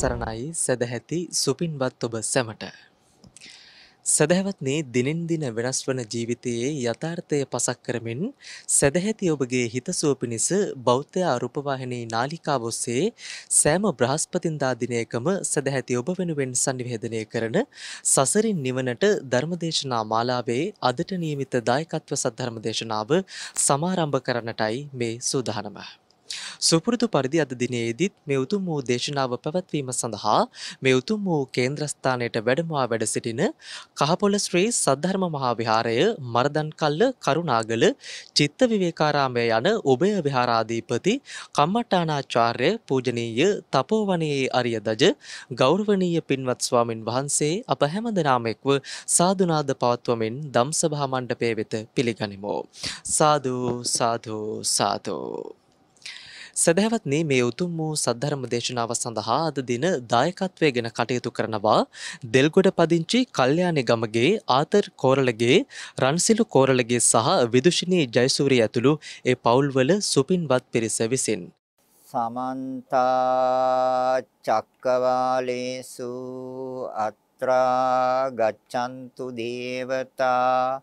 සරණයි සැදැහැති සුපින්වත් ඔබ සැමට. සැදැහැවත්නේ දිනෙන් දින වෙනස් වන ජීවිතයේ යථාර්ථය පසක් කරමින් සැදැහැති ඔබගේ හිතසුව පිණිස බෞද්ධ අරුපවාහිනී නාලිකාව ඔස්සේ සෑම බ්‍රහස්පතින්දා දිනයකම සැදැහැති ඔබ වෙනුවෙන් සංනිවේදනය කරන සසරින් නිවනට ධර්මදේශනා මාලාවේ අදට නියමිත දායකත්ව සද්ධර්මදේශනාව සමාරම්භ කරන්නටයි මේ සූදානම. සුපුරුදු පරිදි අද දිනයේදීත් මේ උතුම් වූ දේශනාව පැවැත්වීම සඳහා මේ උතුම් වූ කේන්ද්‍රස්ථානයට වැඩමවා වැඩ සිටින කහපොළ ශ්‍රී සද්ධර්ම මහා විහාරය මරදන්කල්ල කරුණාගල චිත්ත විවේකාරාමය යන උභය විහාරාධිපති කම්මට්ටානාචාර්ය පූජනීය තපෝවනයේ අරියදජ ගෞරවනීය පින්වත් ස්වාමින් වහන්සේ අප හැමදෙනාම එක්ව සාදුනාද පවත්වමින් දම්සභා මණ්ඩපය වෙත පිළිගනිමු. සාදු සාදු සාදු සැබෑවත්නි මේ උතුම් වූ සද්ධර්ම දේශනාව සඳහා අද දින දායකත්වයගෙන කටයුතු කරනවා දෙල්ගොඩ පදිංචි කල්යාණි ගමගේ ආතර් කෝරළගේ රන්සිලු කෝරළගේ සහ විදුෂිනී ජයසූරිය ඇතුළු ඒ පවුල්වල සුපින්වත් පිරිස විසින් සමන්ත චක්කවාලේසු අත්‍රා ගච්ඡන්තු දේවතා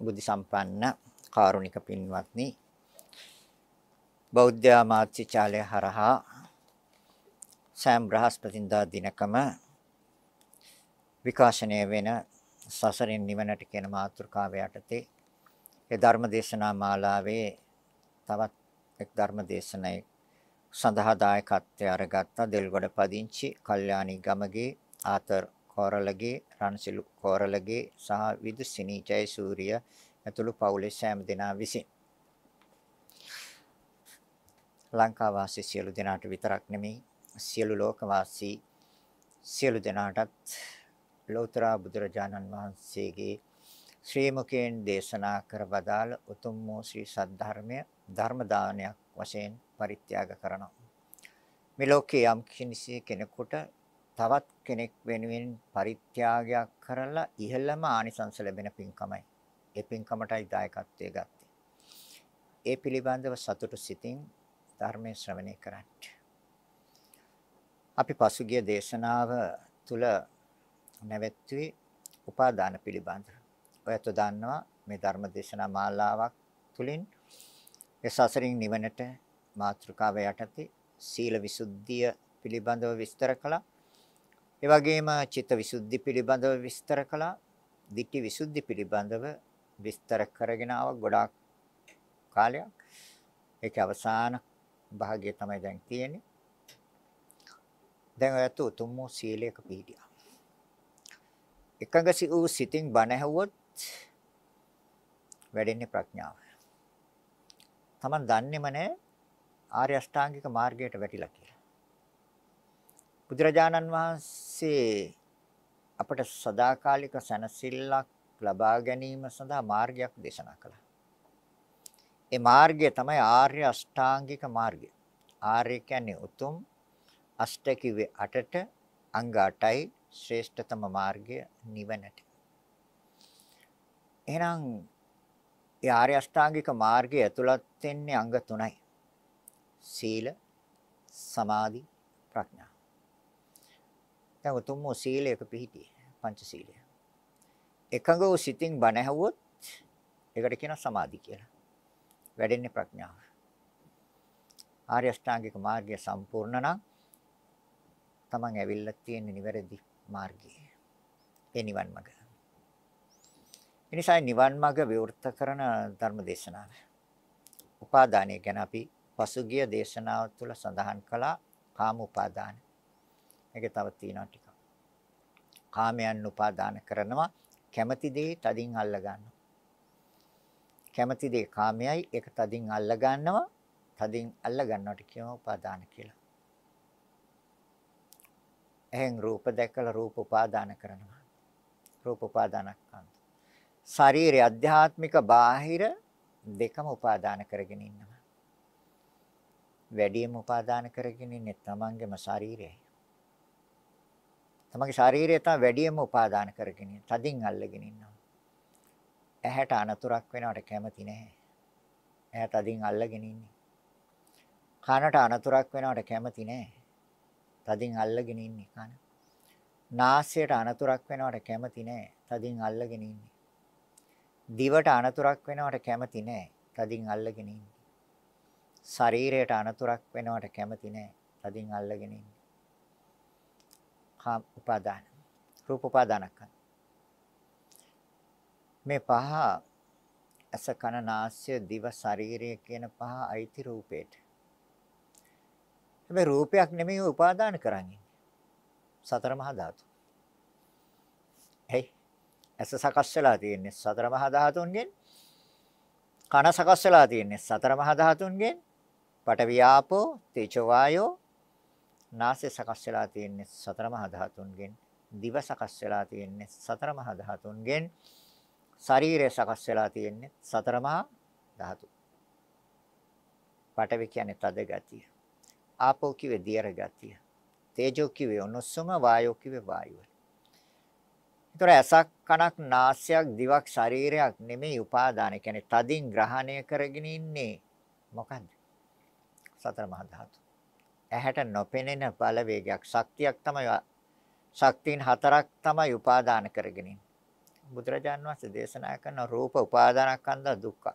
බුද්ධ සම්පන්න කාරුණික පින්වත්නි බෞද්ධ මාත්‍චාලය හරහා සෑම බ්‍රහස්පතින්දා දිනකම විකාශනය වෙන සසරින් නිවනට කියන මාතෘකාව යටතේ ඒ ධර්ම දේශනා මාලාවේ තවත් එක් ධර්ම දේශනයි සඳහා දායකත්වය අරගත්ත දෙල්ගොඩ පදිංචි කල්යාණි ගමගේ ආතර් කෝරළගේ රන්සිලු කෝරළගේ සහ විදුසිනී ජයසූරිය ඇතුළු පවුලේ සෑම දෙනා විසින් ලංකා වාසී සියලු දෙනාට විතරක් නෙමෙයි සියලු ලෝක වාසී සියලු දෙනාටත් ලෞතර බුදුරජාණන් වහන්සේගේ ශ්‍රී මුකයෙන් දේශනා කර වදාළ උතුම් වූ ශ්‍රී සද්ධර්මය ධර්ම දානයක් වශයෙන් පරිත්‍යාග කරනවා මේ ලෝකයේ යම් කෙනෙකුට තවත් කෙනෙක් වෙනුවෙන් පරිත්‍යාගයක් කරලා ඉහළම ආනිසංස ලැබෙන පින්කමයි. ඒ පින්කමටයි දායකත්වයේ ගත්තේ. ඒ පිළිබඳව සතුටු සිතින් ධර්මයේ ශ්‍රවණය කරන්න. අපි පසුගිය දේශනාව තුල නැවැත්තුවේ උපාදාන පිළිබඳව. ඔයත් දන්නවා මේ ධර්ම දේශනා මාලාවක් තුලින් ඒ සසරින් නිවනට මාත්‍රකාව යටතේ සීල විසුද්ධිය පිළිබඳව විස්තර කළා. ඒ වගේම චිත්ත විසුද්ධි පිළිබඳව විස්තර කළා. ditthi විසුද්ධි පිළිබඳව විස්තර කරගෙන ආව ගොඩාක් කාලයක්. ඒකේ අවසාන භාගය තමයි දැන් තියෙන්නේ. දැන් ඔයත් උතුම් වූ සීලයක පිහිටියා. එකඟ වූ සිතින් බණ ඇහුවොත් වැඩෙන්නේ ප්‍රඥාව. Taman දන්නේම නැහැ ආර්ය අෂ්ටාංගික මාර්ගයට වැටිලා කියලා. බුදුරජාණන් වහන්සේ අපට සදාකාලික සැනසෙල්ලක් ලබා ගැනීම සඳහා මාර්ගයක් දේශනා කළා. ඒ මාර්ගය තමයි ආර්ය අෂ්ටාංගික මාර්ගය. ආර්ය කියන්නේ උතුම් අෂ්ට කිව්වේ 8ට අංග 8යි ශ්‍රේෂ්ඨතම මාර්ගය නිවනට. එහෙනම් ඒ ආර්ය අෂ්ටාංගික මාර්ගය ඇතුළත් වෙන්නේ අංග 3යි. සීල, සමාධි, ප්‍රඥා. දැන් උතුම් වූ සීලයක පිහිටි පංච සීලය. එකඟ වූ සිතින් බණ ඇහුවොත් ඒකට කියනවා සමාධි කියලා. වැඩෙන්නේ ප්‍රඥාව. ආර්ය අෂ්ටාංගික මාර්ගය සම්පූර්ණ නම් තමන් ඇවිල්ලා තියෙන නිවැරදි මාර්ගයේ. ඒ නිවන් මඟ. එනිසා නිවන් මඟ විවෘත කරන ධර්ම දේශනාව. උපාදානය ගැන අපි පසුගිය දේශනාව තුළ සඳහන් කළා කාම උපාදානය. මේකේ තව තියෙනවා ටිකක්. කාමයන් උපාදාන කරනවා කැමති දේ තදින් අල්ල ගන්නවා. කැමති දේ කාමයයි ඒක තදින් අල්ල ගන්නවා. තදින් අල්ල ගන්නවට කියනවා උපාදාන කියලා. එහෙන් රූප දැකලා රූප උපාදාන කරනවා. රූප උපාදානස්කන්ධ. ශාරීරික අධ්‍යාත්මික බාහිර දෙකම උපාදාන කරගෙන ඉන්නවා. වැඩියෙන් උපාදාන කරගෙන ඉන්නේ තමන්ගේම ශරීරයයි. තමගේ ශරීරය තමයි වැඩියෙන්ම උපාදාන කරගෙන තදින් අල්ලගෙන ඉන්නවා. ඇහැට අනතුරක් වෙනවට කැමති නැහැ. ඇහැ තදින් අල්ලගෙන ඉන්නේ. කනට අනතුරක් වෙනවට කැමති නැහැ. තදින් අල්ලගෙන ඉන්නේ කන. නාසයට අනතුරක් වෙනවට කැමති නැහැ. තදින් අල්ලගෙන ඉන්නේ. දිවට අනතුරක් වෙනවට කැමති නැහැ. තදින් අල්ලගෙන ඉන්නේ. ශරීරයට අනතුරක් වෙනවට කැමති නැහැ. තදින් අල්ලගෙන ඉන්නේ. කාම උපාදාන රූප උපාදානස්කන්ධ මේ පහ ඇස කන නාසය දිව ශරීරය කියන පහ අයිති රූපේට හැබැයි රූපයක් නෙමෙයි උපාදාන කරන්නේ සතර මහා ධාතු හේ ඇස සකස් වෙලා තියෙන්නේ සතර මහා ධාතුන්ගෙන් කන සකස් වෙලා තියෙන්නේ සතර මහා ධාතුන්ගෙන් පටවියාපෝ තේජෝ වායෝ නාසය සකස් වෙලා තියෙන්නේ සතර මහා ධාතුන්ගෙන්. දිව සකස් වෙලා තියෙන්නේ සතර මහා ධාතුන්ගෙන්. ශරීරය සකස් වෙලා තියෙන්නේ සතර මහා ධාතු. පඨවි කියන්නේ තද ගතිය. ආපෝ කිව්වේ දියර ගතිය. තේජෝ කිව්වේ උණුසුම, වායෝ කිව්වේ වායුව. ඒතර ඇසක් කනක් නාසයක් දිවක් ශරීරයක් නෙමෙයි උපාදාන. කියන්නේ තදින් ග්‍රහණය කරගෙන ඉන්නේ මොකද්ද? සතර මහා ධාතු. ඇහැට නොපෙනෙන බලවේගයක් ශක්තියක් තමයි ශක්තියින් හතරක් තමයි උපාදාන කරගෙන බුදුරජාන් වහන්සේ දේශනා කරන රූප උපාදානස්කන්ධ දුක්ඛ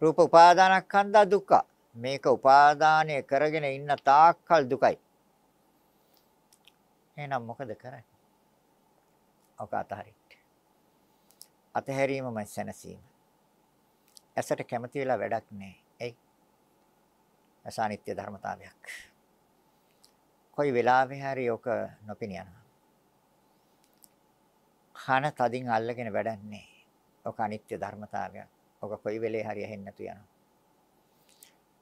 රූප උපාදානස්කන්ධ දුක්ඛ මේක උපාදානය කරගෙන ඉන්න තාක්කල් දුකයි එහෙනම් මොකද කරන්නේ ඔක අතහරින්න අතහැරීමමයි සැනසීම ඇසට කැමති වෙලා වැඩක් නැහැ අසානිත්‍ය ධර්මතාවයක්. කොයි වෙලාවෙ හරි ඔක නොපිනියනවා. කන තදින් අල්ලගෙන වැඩන්නේ. ඔක අනිත්‍ය ධර්මතාවයක්. ඔක කොයි වෙලේ හරි ඇහෙන්නේ නැතු යනවා.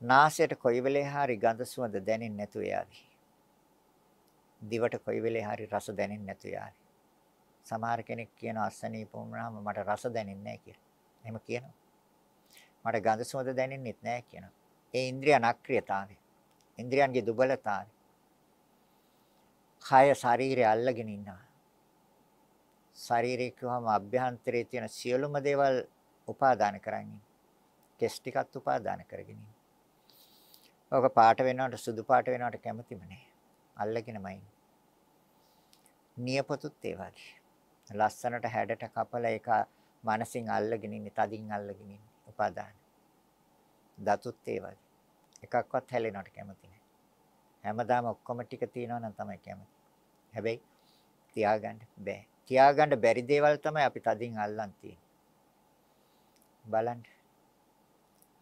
නාසයට කොයි වෙලේ හරි ගඳ සුවඳ දැනෙන්නේ නැතු යාවි. දිවට කොයි වෙලේ හරි රස දැනෙන්නේ නැතු යාවි. සමහර කෙනෙක් කියන අස්සනීප වුණාම මට රස දැනෙන්නේ නැහැ කියලා. එහෙම කියනවා. මට ගඳ සුවඳ දැනෙන්නෙත් නැහැ කියනවා. ඒ ඉන්ද්‍රිය අනක්‍රියතාවය. ඉන්ද්‍රියන්ගේ දුබලතාවය. කය ශරීරය අල්ලගෙන ඉන්නවා. ශරීරය කියවම අභ්‍යන්තරයේ තියෙන සියලුම දේවල් උපාදාන කරන්නේ. කෙස් ටිකත් උපාදාන කරගෙන ඕක පාට වෙනවට සුදු පාට වෙනවට කැමතිම නෑ. අල්ලගෙනමයි. නියපොතුත් ඒ වගේ. ලස්සනට හැඩට කපලා ඒක මනසින් අල්ලගෙන ඉන්නේ, තදින් අල්ලගෙන ඉන්නේ. උපාදාන. දතුත් ඒ වගේ. එකක්වත් හැලෙනවට කැමති නැහැ. හැමදාම ඔක්කොම ටික තියෙනවා නම් තමයි කැමති. හැබැයි තියාගන්න බෑ. තියාගන්න බැරි දේවල් තමයි අපි තදින් අල්ලන් තියෙන්නේ. බලන්න.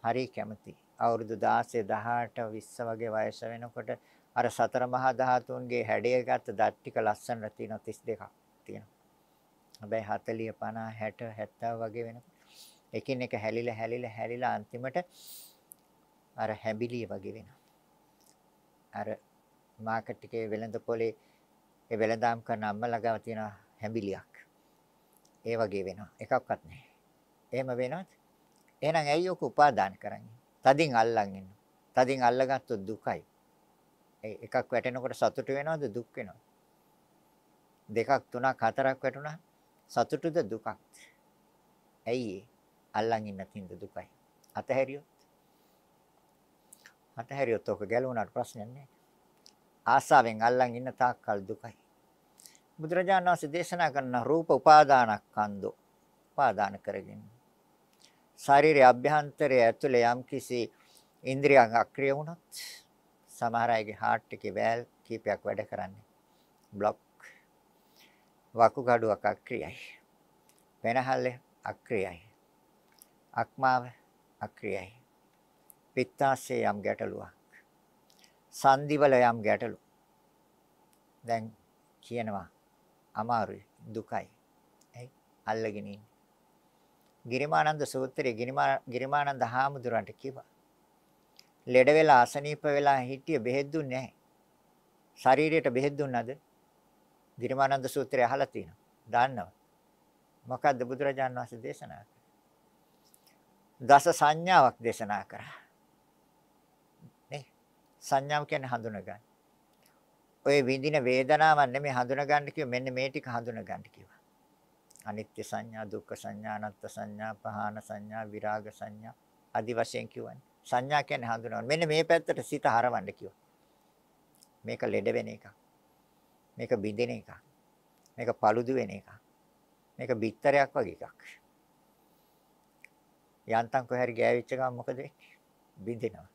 හරි කැමති. අවුරුදු 16, 18, 20 වගේ වයස වෙනකොට අර සතර මහා ධාතුන්ගේ හැඩය ගත්ත දත් ටික ලස්සනට තියෙනවා 32ක් තියෙනවා. හැබැයි 40, 50, 60, 70 වගේ වෙනකොට එකින් එක හැලිලා හැලිලා හැලිලා අන්තිමට අර හැඹිලිය වගේ වෙනවා. අර මාකට් එකේ වෙළඳ පොලේ ඒ වෙළඳාම් කරන අම්මලා ගාව තියෙන හැඹිලියක්. ඒ වගේ වෙනවා. එකක්වත් නැහැ. එහෙම වෙනවත් එහෙනම් ඇයි ඔක උපාදාන කරන්නේ? තදින් අල්ලන් ඉන්න. තදින් අල්ලගත්තොත් දුකයි. එකක් වැටෙනකොට සතුට වෙනවද දුක් වෙනවද? දෙකක් තුනක් හතරක් වැටුණා සතුටුද දුකක්ද? ඇයි අල්ලන් ඉන්න තින්ද දුකයි. අතහැරියෝ අතහැරියොත් ඔක ගැලවුණාට ප්‍රශ්නයක් නැහැ. ආසාවෙන් අල්ලන් ඉන්න තාක්කල් දුකයි. බුදුරජාණන් වහන්සේ දේශනා කරන රූප උපාදානස්කන්ධෝ උපාදාන කරගෙන. ශාරීරික අභ්‍යන්තරයේ ඇතුලේ යම්කිසි ඉන්ද්‍රියන් අක්‍රිය වුණොත් සමහර අයගේ heart එකේ වැල් කීපයක් වැඩ කරන්නේ. block වකුගඩුවක් අක්‍රියයි. වෙනහල්ලේ අක්‍රියයි. අක්මාව අක්‍රියයි. පිත්තාශයේ යම් ගැටලුවක්. සංදිවල යම් ගැටලු. දැන් කියනවා අමාරුයි දුකයි. ඇයි අල්ලගෙන ඉන්නේ? ගිරිමානන්ද සූත්‍රයේ ගිරිමානන්ද හාමුදුරන්ට කිව්වා. ලෙඩ වෙලා අසනීප වෙලා හිටිය බෙහෙත් දුන්නේ නැහැ. ශරීරයට බෙහෙත් දුන්නද? ගිරිමානන්ද සූත්‍රය අහලා තියෙනවා. දන්නවා. මොකද්ද බුදුරජාන් වහන්සේ දේශනා කළේ? දස සංඥාවක් දේශනා කරා. සංඥාව කියන්නේ හඳුනගන්න. ඔය විඳින වේදනාවක් නෙමෙයි හඳුනගන්න කිව්ව මෙන්න මේ ටික හඳුනගන්න කිව්වා. අනිත්‍ය සංඥා, දුක්ඛ සංඥා, අනත්ත් සංඥා, පහාන සංඥා, විරාග සංඥා আদি වශයෙන් කිව්වනේ. සංඥා කියන්නේ හඳුනගන්න. මෙන්න මේ පැත්තට සිත හරවන්න කිව්වා. මේක ලෙඩ වෙන එකක්. මේක බිඳින එකක්. මේක paludu වෙන එකක්. මේක බිත්තරයක් වගේ එකක්. යන්තම් කොහරි ගෑවිච්ච ගමන් මොකද වෙන්නේ? බිඳිනවා.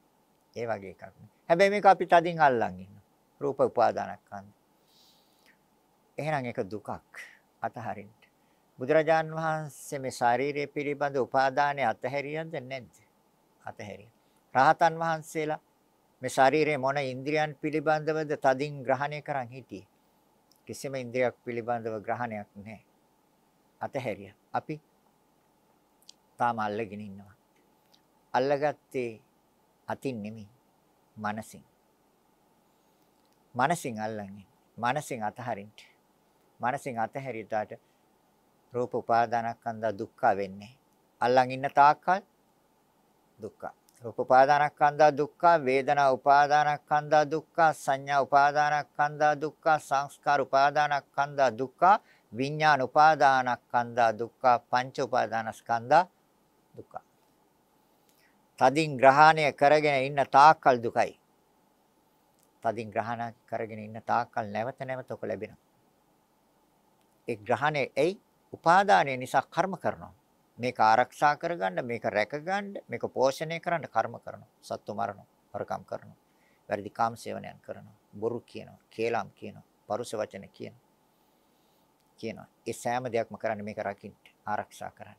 ඒ වගේ එකක්. හැබැයි මේක අපි තදින් අල්ලන් ඉන්නවා. රූප උපාදානස්කන්ධ. එහෙනම් ඒක දුකක්. අතහරින්න. බුදුරජාන් වහන්සේ මේ ශාරීරිය පිළිබඳ උපාදානය අතහැරියද නැද්ද? අතහැරියා. රහතන් වහන්සේලා මේ ශාරීරියේ මොන ඉන්ද්‍රියන් පිළිබඳවද තදින් ග්‍රහණය කරන් හිටියේ? කිසිම ඉන්ද්‍රියක් පිළිබඳව ග්‍රහණයක් නැහැ. අතහැරියා. අපි තාම අල්ලගෙන ඉන්නවා. අල්ලගත්තේ අතින් නෙමෙයි. මනසින්. මනසින් අල්ලන්නේ. මනසින් අතහරින්න. මනසින් අතහැරියට රූප උපාදානස්කන්ධ දුක්ඛ වෙන්නේ. අල්ලන් ඉන්න තාක්කල් දුක්ඛ. රූප උපාදානස්කන්ධ දුක්ඛ, වේදනා උපාදානස්කන්ධ දුක්ඛ, සංඥා උපාදානස්කන්ධ දුක්ඛ, සංස්කාර උපාදානස්කන්ධ දුක්ඛ, විඥාන උපාදානස්කන්ධ දුක්ඛ, පංච උපාදානස්කන්ධ දුක්ඛ. තදින් ග්‍රහණය කරගෙන ඉන්න තාක්කල් දුකයි. තදින් ග්‍රහණ කරගෙන ඉන්න තාක්කල් නැවත නැවත ඔක ලැබෙනවා. ඒ ග්‍රහණය ඇයි? උපාදානය නිසා කර්ම කරනවා. මේක ආරක්ෂා කරගන්න, මේක රැකගන්න, මේක පෝෂණය කරන්න කර්ම කරනවා. සත්තු මරනවා, හොරකම් කරනවා. වැරදි කාම සේවනයන් කරනවා. බොරු කියනවා, කේලම් කියනවා, පරුස වචන කියනවා. කියනවා. ඒ සෑම දෙයක්ම කරන්න මේක රකින්න, ආරක්ෂා කරන්න.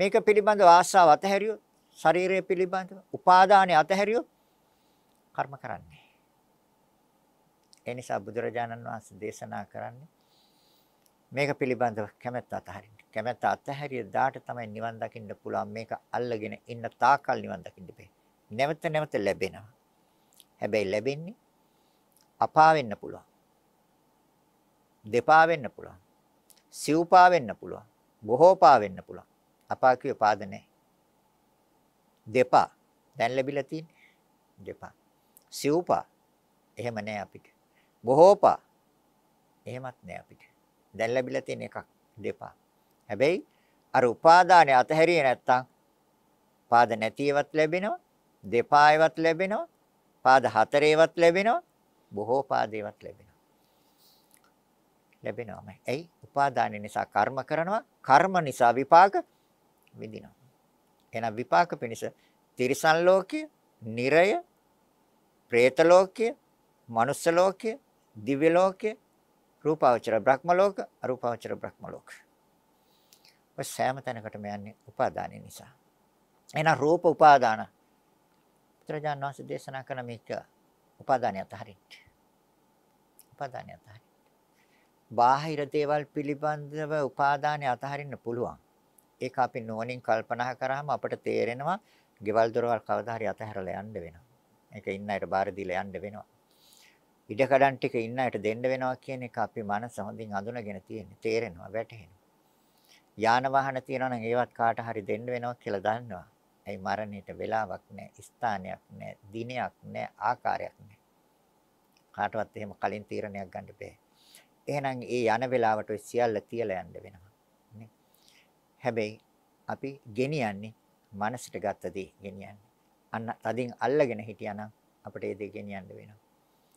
මේක පිළිබඳව ආශාව අතහැරියොත් ශරීරය පිළිබඳව උපාදානෙ අතහැරියොත් කර්ම කරන්නේ. ඒ නිසා බුදුරජාණන් වහන්සේ දේශනා කරන්නේ මේක පිළිබඳව කැමැත්ත අතහරින්න. කැමැත්ත අතහැරිය දාට තමයි නිවන් දකින්න පුළුවන්. මේක අල්ලගෙන ඉන්න තාකල් නිවන් දකින්න බෑ. නැවත නැවත ලැබෙනවා. හැබැයි ලැබෙන්නේ අපා වෙන්න පුළුවන්. දෙපා වෙන්න පුළුවන්. සිව්පා වෙන්න පුළුවන්. බොහෝපා වෙන්න පුළුවන්. අපා කියපාද නැහැ. දෙපා දැන් ලැබිලා තියෙන්නේ දෙපා සිව්පා එහෙම නෑ අපිට බොහෝපා එහෙමත් නෑ අපිට දැන් ලැබිලා තියෙන එකක් දෙපා හැබැයි අර උපාදානය අතහැරියේ නැත්තම් පාද නැතිවත් ලැබෙනවා දෙපායවත් ලැබෙනවා පාද හතරේවත් ලැබෙනවා බොහෝ පාදේවත් ලැබෙනවා ලැබෙනවාමයි. ඇයි? උපාදාන නිසා කර්ම කරනවා, කර්ම නිසා විපාක විඳිනවා. එහෙනම් විපාක පිණිස තිරිසන් ලෝකය, නිරය, പ്രേත ලෝකය, මනුස්ස ලෝකය, දිව්‍ය ලෝකය, රූපාවචර බ්‍රහ්ම ලෝක, අරූපාවචර බ්‍රහ්ම ලෝක. ඔය සෑම තැනකටම යන්නේ උපාදානය නිසා. එහෙනම් රූප උපාදාන. පුත්‍රජාන වහන්සේ දේශනා කරන මේක උපාදානය අතහරින්න. උපාදානය අතහරින්න. බාහිර දේවල් පිළිබඳව උපාදානය අතහරින්න පුළුවන්. ඒක අපි නුවණින් කල්පනා කරාම අපිට තේරෙනවා ගෙවල් දොරවල් කවදා හරි අතහැරලා යන්න වෙනවා. ඒක ඉන්න අයට බාර දීලා යන්න වෙනවා. ඉඩකඩම් ටික ඉන්න අයට දෙන්න වෙනවා කියන එක අපි මනස හොඳින් අඳුනගෙන තියෙන. තේරෙනවා, වැටහෙනවා. යාන වාහන තියෙනවා නම් ඒවත් කාට හරි දෙන්න වෙනවා කියලා දන්නවා. ඒ මරණයට වෙලාවක් නැහැ, ස්ථානයක් නැහැ, දිනයක් නැහැ, ආකාරයක් නැහැ. කාටවත් එහෙම කලින් තීරණයක් ගන්න බෑ. එහෙනම් ඒ යන වෙලාවට ඔය සියල්ල තියලා යන්න වෙනවා. හැබැයි අපි ගෙනියන්නේ මනසට ගත්ත දේ ගෙනියන්නේ. අන්න තදින් අල්ලගෙන හිටියානම් අපිට ඒ දේ ගෙනියන්න වෙනවා.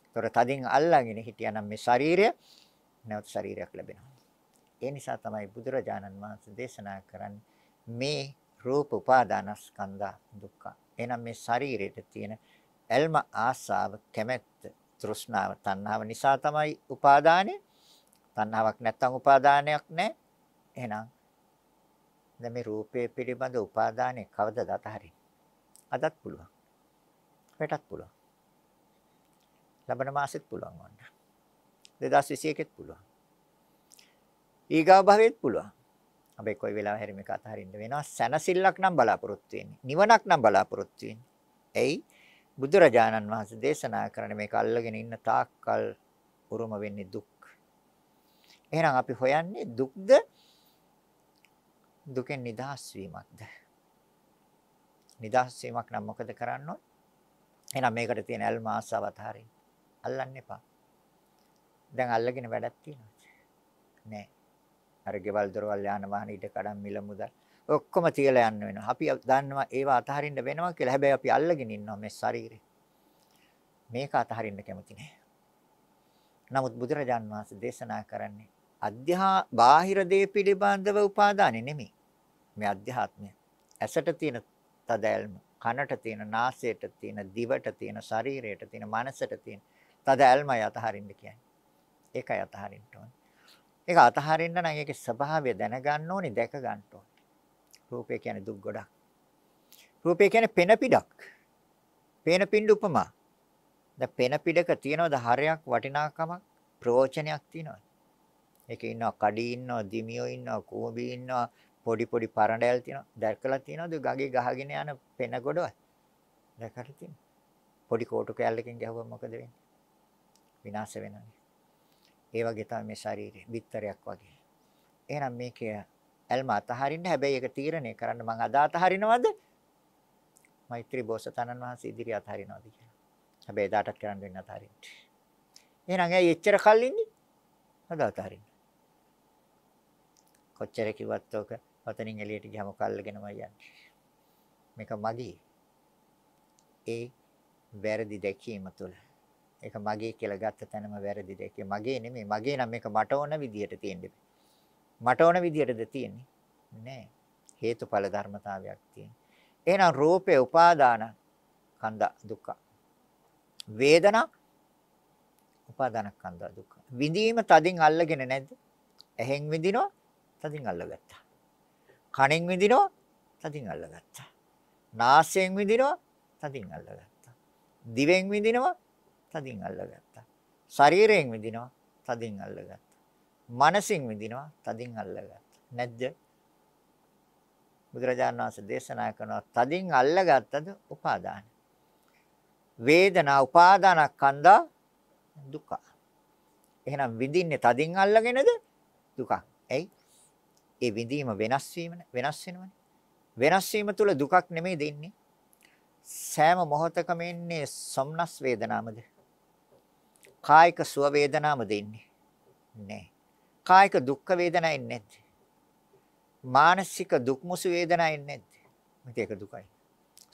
ඒතොර තදින් අල්ලාගෙන හිටියානම් මේ ශරීරය නැවත ශරීරයක් ලැබෙනවා. ඒ නිසා තමයි බුදුරජාණන් වහන්සේ දේශනා කරන්නේ මේ රූප උපාදානස්කන්ධ දුක්ඛ. එහෙනම් මේ ශරීරෙට තියෙන ඇල්ම ආසාව කැමැත්ත තෘෂ්ණාව තණ්හාව නිසා තමයි උපාදානය. තණ්හාවක් නැත්තම් උපාදානයක් නැහැ. එහෙනම් දැන් මේ රූපය පිළිබඳ උපාදානෙ කවදද අතහරින්? අදත් පුළුවන්. හෙටත් පුළුවන්. ලබන මාසෙත් පුළුවන් වන්න. 2021 ෙත් පුළුවන්. ඊගා භවෙත් පුළුවන්. අපි කොයි වෙලාව හැරි මේක අතහරින්න වෙනවා. සැනසෙල්ලක් නම් බලාපොරොත්තු වෙන්නේ. නිවනක් නම් බලාපොරොත්තු වෙන්නේ. එයි බුදුරජාණන් වහන්සේ දේශනා කරන මේක අල්ලගෙන ඉන්න තාක්කල් උරුම වෙන්නේ දුක්. එහෙනම් අපි හොයන්නේ දුක්ද දුකෙන් නිදහස් වීමක්ද? නිදහස් වීමක් නම් මොකද කරන්න ඕන? එහෙනම් මේකට තියෙන ඇල්ම ආසාවත් හරියි. අල්ලන්න එපා. දැන් අල්ලගෙන වැඩක් තියෙනවද? නෑ. අර ගෙවල් දොරවල් යාන වාහන ඉඩ කඩම් මිල මුදල් ඔක්කොම තියලා යන්න වෙනවා. අපි දන්නවා ඒවා අතහරින්න වෙනවා කියලා. හැබැයි අපි අල්ලගෙන ඉන්නවා මේ ශරීරේ. මේක අතහරින්න කැමති නෑ. නමුත් බුදුරජාන් වහන්සේ දේශනා කරන්නේ අධ්‍යා බාහිර දේ පිළිබඳව උපාදානෙ නෙමෙයි. මේ අධ්‍යාත්මය. ඇසට තියෙන තදැල්ම, කනට තියෙන, නාසයට තියෙන, දිවට තියෙන, ශරීරයට තියෙන, මනසට තියෙන තදැල්මයි අතහරින්න කියන්නේ. ඒකයි අතහරින්න ඕනේ. ඒක අතහරින්න නම් ඒකේ ස්වභාවය දැනගන්න ඕනේ, දැක ගන්න ඕනේ. රූපය කියන්නේ දුක් ගොඩක්. රූපය කියන්නේ පෙන පිටක්. පේන පින්ඩ උපමා. දැන් පෙන පිටක තියනවද හරයක් වටිනාකමක් ප්‍රයෝජනයක් තියනවද? ඒකේ ඉන්නවා කඩි ඉන්නවා දිමියෝ ඉන්නවා කෝඹි ඉන්නවා පොඩි පොඩි පරණැල් තියෙනවා දැකලා තියෙනවද ගඟේ ගහගෙන යන පෙන ගොඩවල් දැකලා තියෙනවා පොඩි කෝටු කැල්ලකින් ගැහුවම මොකද වෙන්නේ විනාශ වෙනවානේ ඒ වගේ තමයි මේ ශරීරය බිත්තරයක් වගේ එහෙනම් මේකේ ඇල්ම අතහරින්න හැබැයි ඒක තීරණය කරන්න මං අද අතහරිනවද මෛත්‍රී බෝසතාණන් වහන්සේ ඉදිරිය අතහරිනවද කියලා හැබැයි එදාටත් කරන්න වෙන අතහරින්න එහෙනම් ඇයි එච්චර කල් ඉන්නේ අද අතහරින්න කොච්චර කිව්වත් ඔක වතනින් එළියට ගියාම කල්ගෙනමයි යන්නේ. මේක මගේ. ඒ වැරදි දැකීම තුළ ඒක මගේ කියලා ගත්ත තැනම වැරදි දැකේ. මගේ නෙමෙයි. මගේ නම් මේක මට ඕන විදියට තියෙන්නේ. මට ඕන විදියටද තියෙන්නේ? නෑ. හේතුඵල ධර්මතාවයක් තියෙනවා. එහෙනම් රූපේ උපාදාන කන්ද දුක්ඛ. වේදනා උපාදාන කන්ද දුක්ඛ. විඳීම තදින් අල්ලගෙන නැද්ද? ඇහෙන් විඳිනවා තදින් අල්ලගත්තා. කණෙන් විඳිනවා තදින් අල්ලගත්තා. නාසයෙන් විඳිනවා තදින් අල්ලගත්තා. දිවෙන් විඳිනවා තදින් අල්ලගත්තා. ශරීරයෙන් විඳිනවා තදින් අල්ලගත්තා. මනසින් විඳිනවා තදින් අල්ලගත්තා. නැද්ද? බුදුරජාණන් වහන්සේ දේශනා කරනවා තදින් අල්ලගත්තද උපාදාන. වේදනා උපාදානස්කන්ධා දුක. එහෙනම් විඳින්නේ තදින් අල්ලගෙනද දුක. එයි ඒ විඳීම වෙනස් වීමනේ වෙනස් වෙනවනේ. වෙනස් වීම තුල දුකක් නෙමෙයි දෙන්නේ. සෑම මොහොතකම එන්නේ සොම්නස් වේදනාමද? කායික සුව වේදනාම දෙන්නේ. නෑ. කායික දුක් වේදනා එන්නේ නැද්ද? මානසික දුක් මුසු වේදනා එන්නේ නැද්ද? මේක ඒක දුකයි.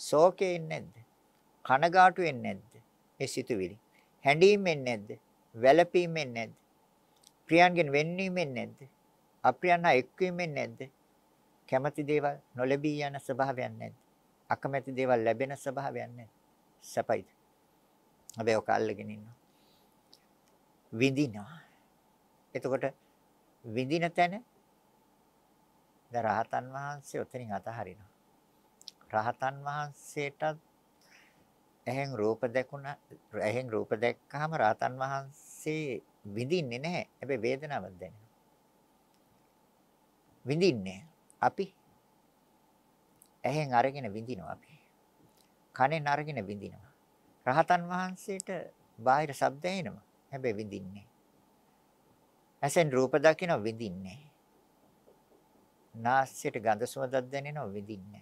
ශෝකේ එන්නේ නැද්ද? කනගාටු එන්නේ නැද්ද? මේ සිතුවිලි. හැඬීම් එන්නේ නැද්ද? වැළපීම් එන්නේ නැද්ද? ප්‍රියන්ගෙන් වෙන්නීම් එන්නේ නැද්ද? අප්‍රියන්න එක්වීමෙන් නැද්ද? කැමති දේවල් නොලැබී යන ස්වභාවයක් නැද්ද? අකමැති දේවල් ලැබෙන ස්වභාවයක් නැද්ද? සැපයිද? අපි ඔක අල්ලගෙන ඉන්නවා. විඳිනවා. එතකොට විඳින තැන රහතන් වහන්සේ උතනින් අතහරිනවා. රහතන් වහන්සේටත් එහෙන් රූප දැකුණා එහෙන් රූප දැක්කහම රහතන් වහන්සේ විඳින්නේ නැහැ. හැබැයි වේදනාවක් දැනෙනවා. විඳින්නේ අපි. ඇහෙන් අරගෙන විඳිනවා අපි. කනෙන් අරගෙන විඳිනවා. රහතන් වහන්සේට බාහිර ශබ්ද එනවා. හැබැයි විඳින්නේ. ඇසෙන් රූප දකිනවා විඳින්නේ. නාසයට ගඳ සුවඳක් දැනෙනවා විඳින්නේ.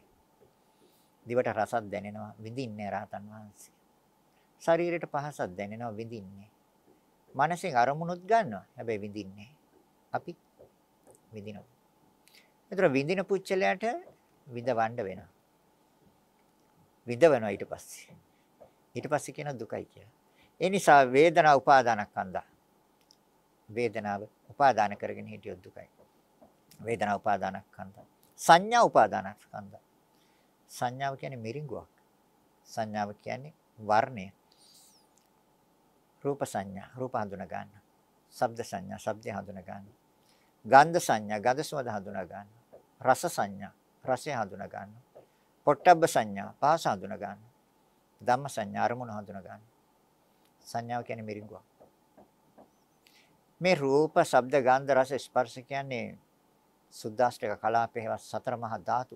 දිවට රසක් දැනෙනවා විඳින්නේ රහතන් වහන්සේ. ශරීරයට පහසක් දැනෙනවා විඳින්නේ. මනසෙන් අරමුණුත් ගන්නවා හැබැයි විඳින්නේ. අපි විඳිනවා. ඒතර විඳින පුච්චලයට විඳවන්න වෙනවා. විඳවනවා ඊට පස්සේ. ඊට පස්සේ කියන දුකයි කියලා. ඒ නිසා වේදනා උපාදානස්කන්ධා. වේදනාව උපාදාන කරගෙන හිටියොත් දුකයි. වේදනා උපාදානස්කන්ධා. සංඥා උපාදානස්කන්ධා. සංඥාව කියන්නේ මිරිඟුවක්. සංඥාව කියන්නේ වර්ණය. රූප සංඥා රූප හඳුනා ගන්න. ශබ්ද සංඥා ශබ්ද හඳුනා ගන්න. ගන්ධ සංඥා ගඳ සුවඳ හඳුනා ගන්න. රස සංඥා රසය හඳුනා ගන්න. පොට්ටබ්බ සංඥා පහස හඳුනා ගන්න. ධම්ම සංඥා අරමුණ හඳුනා ගන්න. සංඥාව කියන්නේ මිරිඟුවක්. මේ රූප, ශබ්ද, ගන්ධ, රස, ස්පර්ශ කියන්නේ සුද්දාස්ඨක කලාපේ හේවත් සතර මහා ධාතු.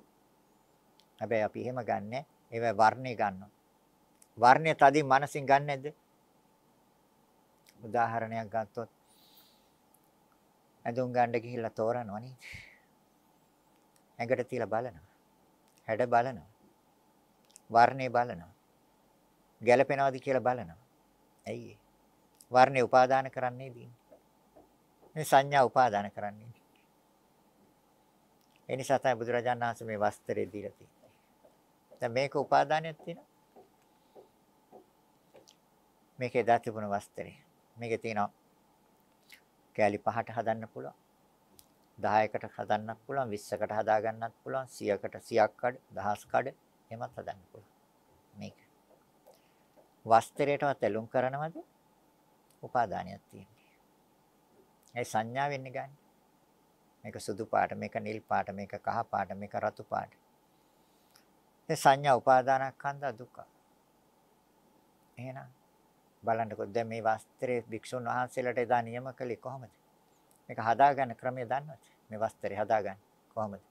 හැබැයි අපි එහෙම ගන්නෑ. ඒවා වර්ණේ ගන්නවා. වර්ණය තදින් මනසින් ගන්න නැද්ද? උදාහරණයක් ගත්තොත් ඇඳුම් ගන්න ගිහිල්ලා තෝරනවා නේද? ඇඟට තියලා බලනවා. හැඩ බලනවා. වර්ණේ බලනවා. ගැළපෙනවද කියලා බලනවා. ඇයි ඒ? වර්ණේ උපාදාන කරන්නේ දින්නේ. මේ සංඥා උපාදාන කරන්නේ. ඒ නිසා තමයි බුදුරජාණන් වහන්සේ මේ වස්ත්‍රය දීලා තියෙන්නේ. දැන් මේක උපාදානයක් තියෙනවා. මේකේ දා තිබුණ වස්ත්‍රය. මේකේ තියෙනවා කෑලි පහට හදන්න පුළුවන්. 10කට හදන්නත් පුළුවන් 20කට හදා ගන්නත් පුළුවන් 100කට 100ක් කඩ 1000 කඩ එහෙමත් හදන්න පුළුවන් මේක වස්ත්‍රයටවත් ඇලුම් කරනවද උපාදානියක් තියෙනවා ඒ සංඥා වෙන්නේ ගන්න මේක සුදු පාට මේක නිල් පාට මේක කහ පාට මේක රතු පාට ඒ සංඥා උපාදානස්කන්ධ දුක එහෙනම් බලන්නකො දැන් මේ වස්ත්‍රයේ භික්ෂුන් වහන්සේලාට එදා නියම කළේ කොහොමද මේක හදාගන්න ක්‍රමය දන්නවද? මේ වස්ත්‍රය හදාගන්න කොහොමද?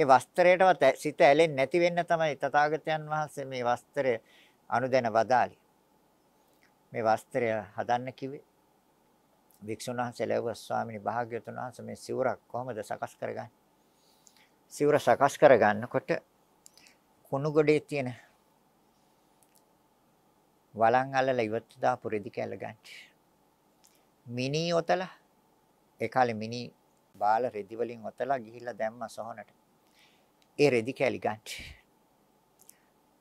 ඒ වස්ත්‍රයටවත් සිත ඇලෙන්නේ නැති වෙන්න තමයි තථාගතයන් වහන්සේ මේ වස්ත්‍රය අනුදැන වදාළේ. මේ වස්ත්‍රය හදන්න කිව්වේ. වික්ෂුන් වහන්සේ ලැබුව ස්වාමිනී භාග්‍යවතුන් වහන්සේ මේ සිවුරක් කොහොමද සකස් කරගන්නේ? සිවුර සකස් කරගන්නකොට කුණු ගොඩේ තියෙන වලන් අල්ලලා ඉවත් දාපු රෙදි කැල්ල ගන්න. මිනි ඔතලා ඒ කාලේ මිනි බාල රෙදි වලින් ඔතලා ගිහිල්ලා දැම්මා සොහනට. ඒ රෙදි කැලි ගන්න.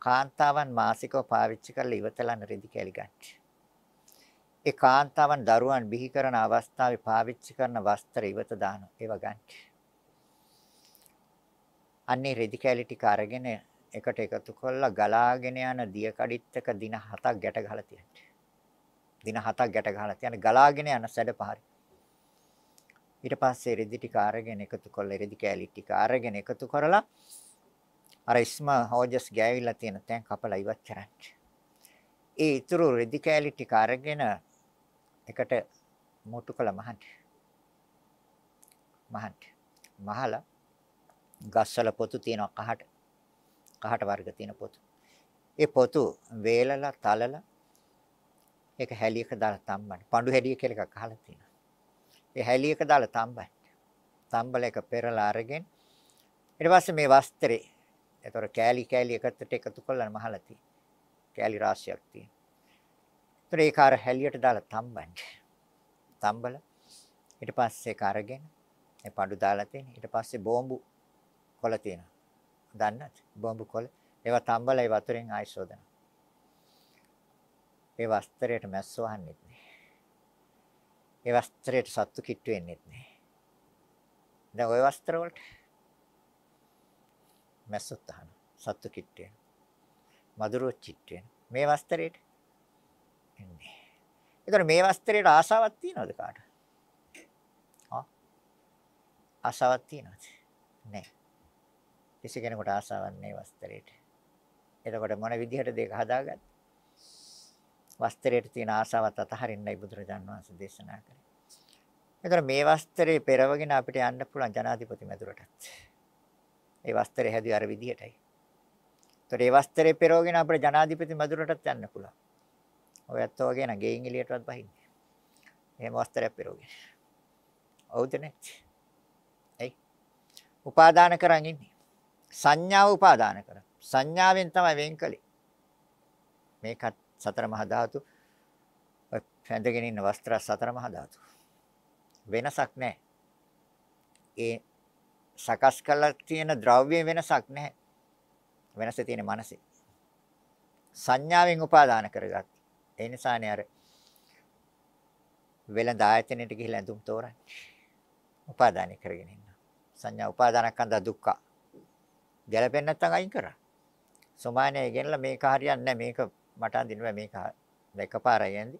කාන්තාවන් මාසිකව පාවිච්චි කරලා ඉවතලන රෙදි කැලි ගන්න. ඒ කාන්තාවන් දරුවන් බිහි කරන අවස්ථාවේ පාවිච්චි කරන වස්ත්‍ර ඉවත දානවා. ඒවා ගන්න. අන්නේ රෙදි කැලි ටික අරගෙන එකට එකතු කරලා ගලාගෙන යන දිය කඩਿੱත්තක දින 7ක් ගැට ගහලා තියෙනවා. දින 7ක් ගැට ගහලා තියෙන ගලාගෙන යන සැඩ පහරේ ඊට පස්සේ රෙදි ටික අරගෙන එකතු කරලා රෙදි කෑලි ටික අරගෙන එකතු කරලා අර ඉස්ම හෝජස් ගෑවිලා තියෙන තැන් කපලා ඉවත් කරන්න. ඒ ඉතුරු රෙදි කෑලි ටික අරගෙන එකට මොටු කළ මහන්න. මහන්න. මහලා ගස්වල පොතු තියෙනවා කහට. කහට වර්ග තියෙන පොතු. ඒ පොතු වේලලා තලලා ඒක හැලියක දාලා තම්බන්න. පඳු හැලිය කියලා එකක් අහලා තියෙනවා. ඒ හැලියක දාලා තම්බන්න. තම්බල එක පෙරලා අරගෙන ඊට පස්සේ මේ වස්ත්‍රේ ඒතර කෑලි කෑලි එකකට එකතු කරලා මහලා තියෙන. කෑලි රාශියක් තියෙන. ඒතර ඒක අර හැලියට දාලා තම්බන්න. තම්බල ඊට පස්සේ ඒක අරගෙන ඒ පඩු දාලා තියෙන. ඊට පස්සේ බෝම්බු කොළ තියෙනවා. දන්නද? බෝම්බු කොළ. ඒවා තම්බල ඒ වතුරෙන් ආයශෝදන. ඒ වස්ත්‍රයට මැස්ස වහන්නේ ඒ වස්ත්‍රයට සත්තු කිට්ටු වෙන්නේ නැහැ. දැන් ওই වස්ත්‍ර වලට මැස්සොත් අහන සත්තු කිට්ටු වෙන. මදුරුවෝ කිට්ටු වෙන. මේ වස්ත්‍රයට එන්නේ. ඒතර මේ වස්ත්‍රයට ආසාවක් තියනවද කාට? ආ. ආසාවක් තියනවද? නැහැ. කිසි කෙනෙකුට ආසාවක් නැහැ වස්ත්‍රයට. එතකොට මොන විදිහටද ඒක හදාගත්තේ? වස්ත්‍රයට තියෙන ආසාවත් අතහරින්නයි බුදුරජාන් වහන්සේ දේශනා කළේ. ඒතර මේ වස්ත්‍රේ පෙරවගෙන අපිට යන්න පුළුවන් ජනාධිපති මැදුරටත්. ඒ වස්ත්‍රය හැදුවේ අර විදියටයි. ඒතර ඒ වස්ත්‍රේ පෙරවගෙන අපිට ජනාධිපති මැදුරටත් යන්න පුළුවන්. ඔයත් වගේ නම් ගෙයින් එළියටවත් බහින්නේ. මේ වස්ත්‍රයක් පෙරවගෙන. ඔව්ද නැත්නම් උපාදාන කරන් ඉන්නේ. සංඥාව උපාදාන කරා. සංඥාවෙන් තමයි වෙන් කළේ. මේකත් සතර මහා ධාතු පැඳගෙන ඉන්න වස්ත්‍ර සතර මහා ධාතු වෙනසක් නැහැ ඒ සකස් කළා තියෙන ද්‍රව්‍ය වෙනසක් නැහැ වෙනස තියෙන මනසේ සංඥාවෙන් උපාදාන කරගත් ඒ නිසානේ අර වෙළඳ ආයතනෙට ගිහිලා ඇඳුම් තෝරන්නේ උපාදානය කරගෙන ඉන්න සංඥා උපාදානකන්ද දුක්ඛ ගැලපෙන්නේ නැත්නම් අයින් කරා සමානය ගෙනලා මේක හරියන්නේ නැහැ මේක මට අඳින්න බෑ මේක එකපාරයි ඇඳි.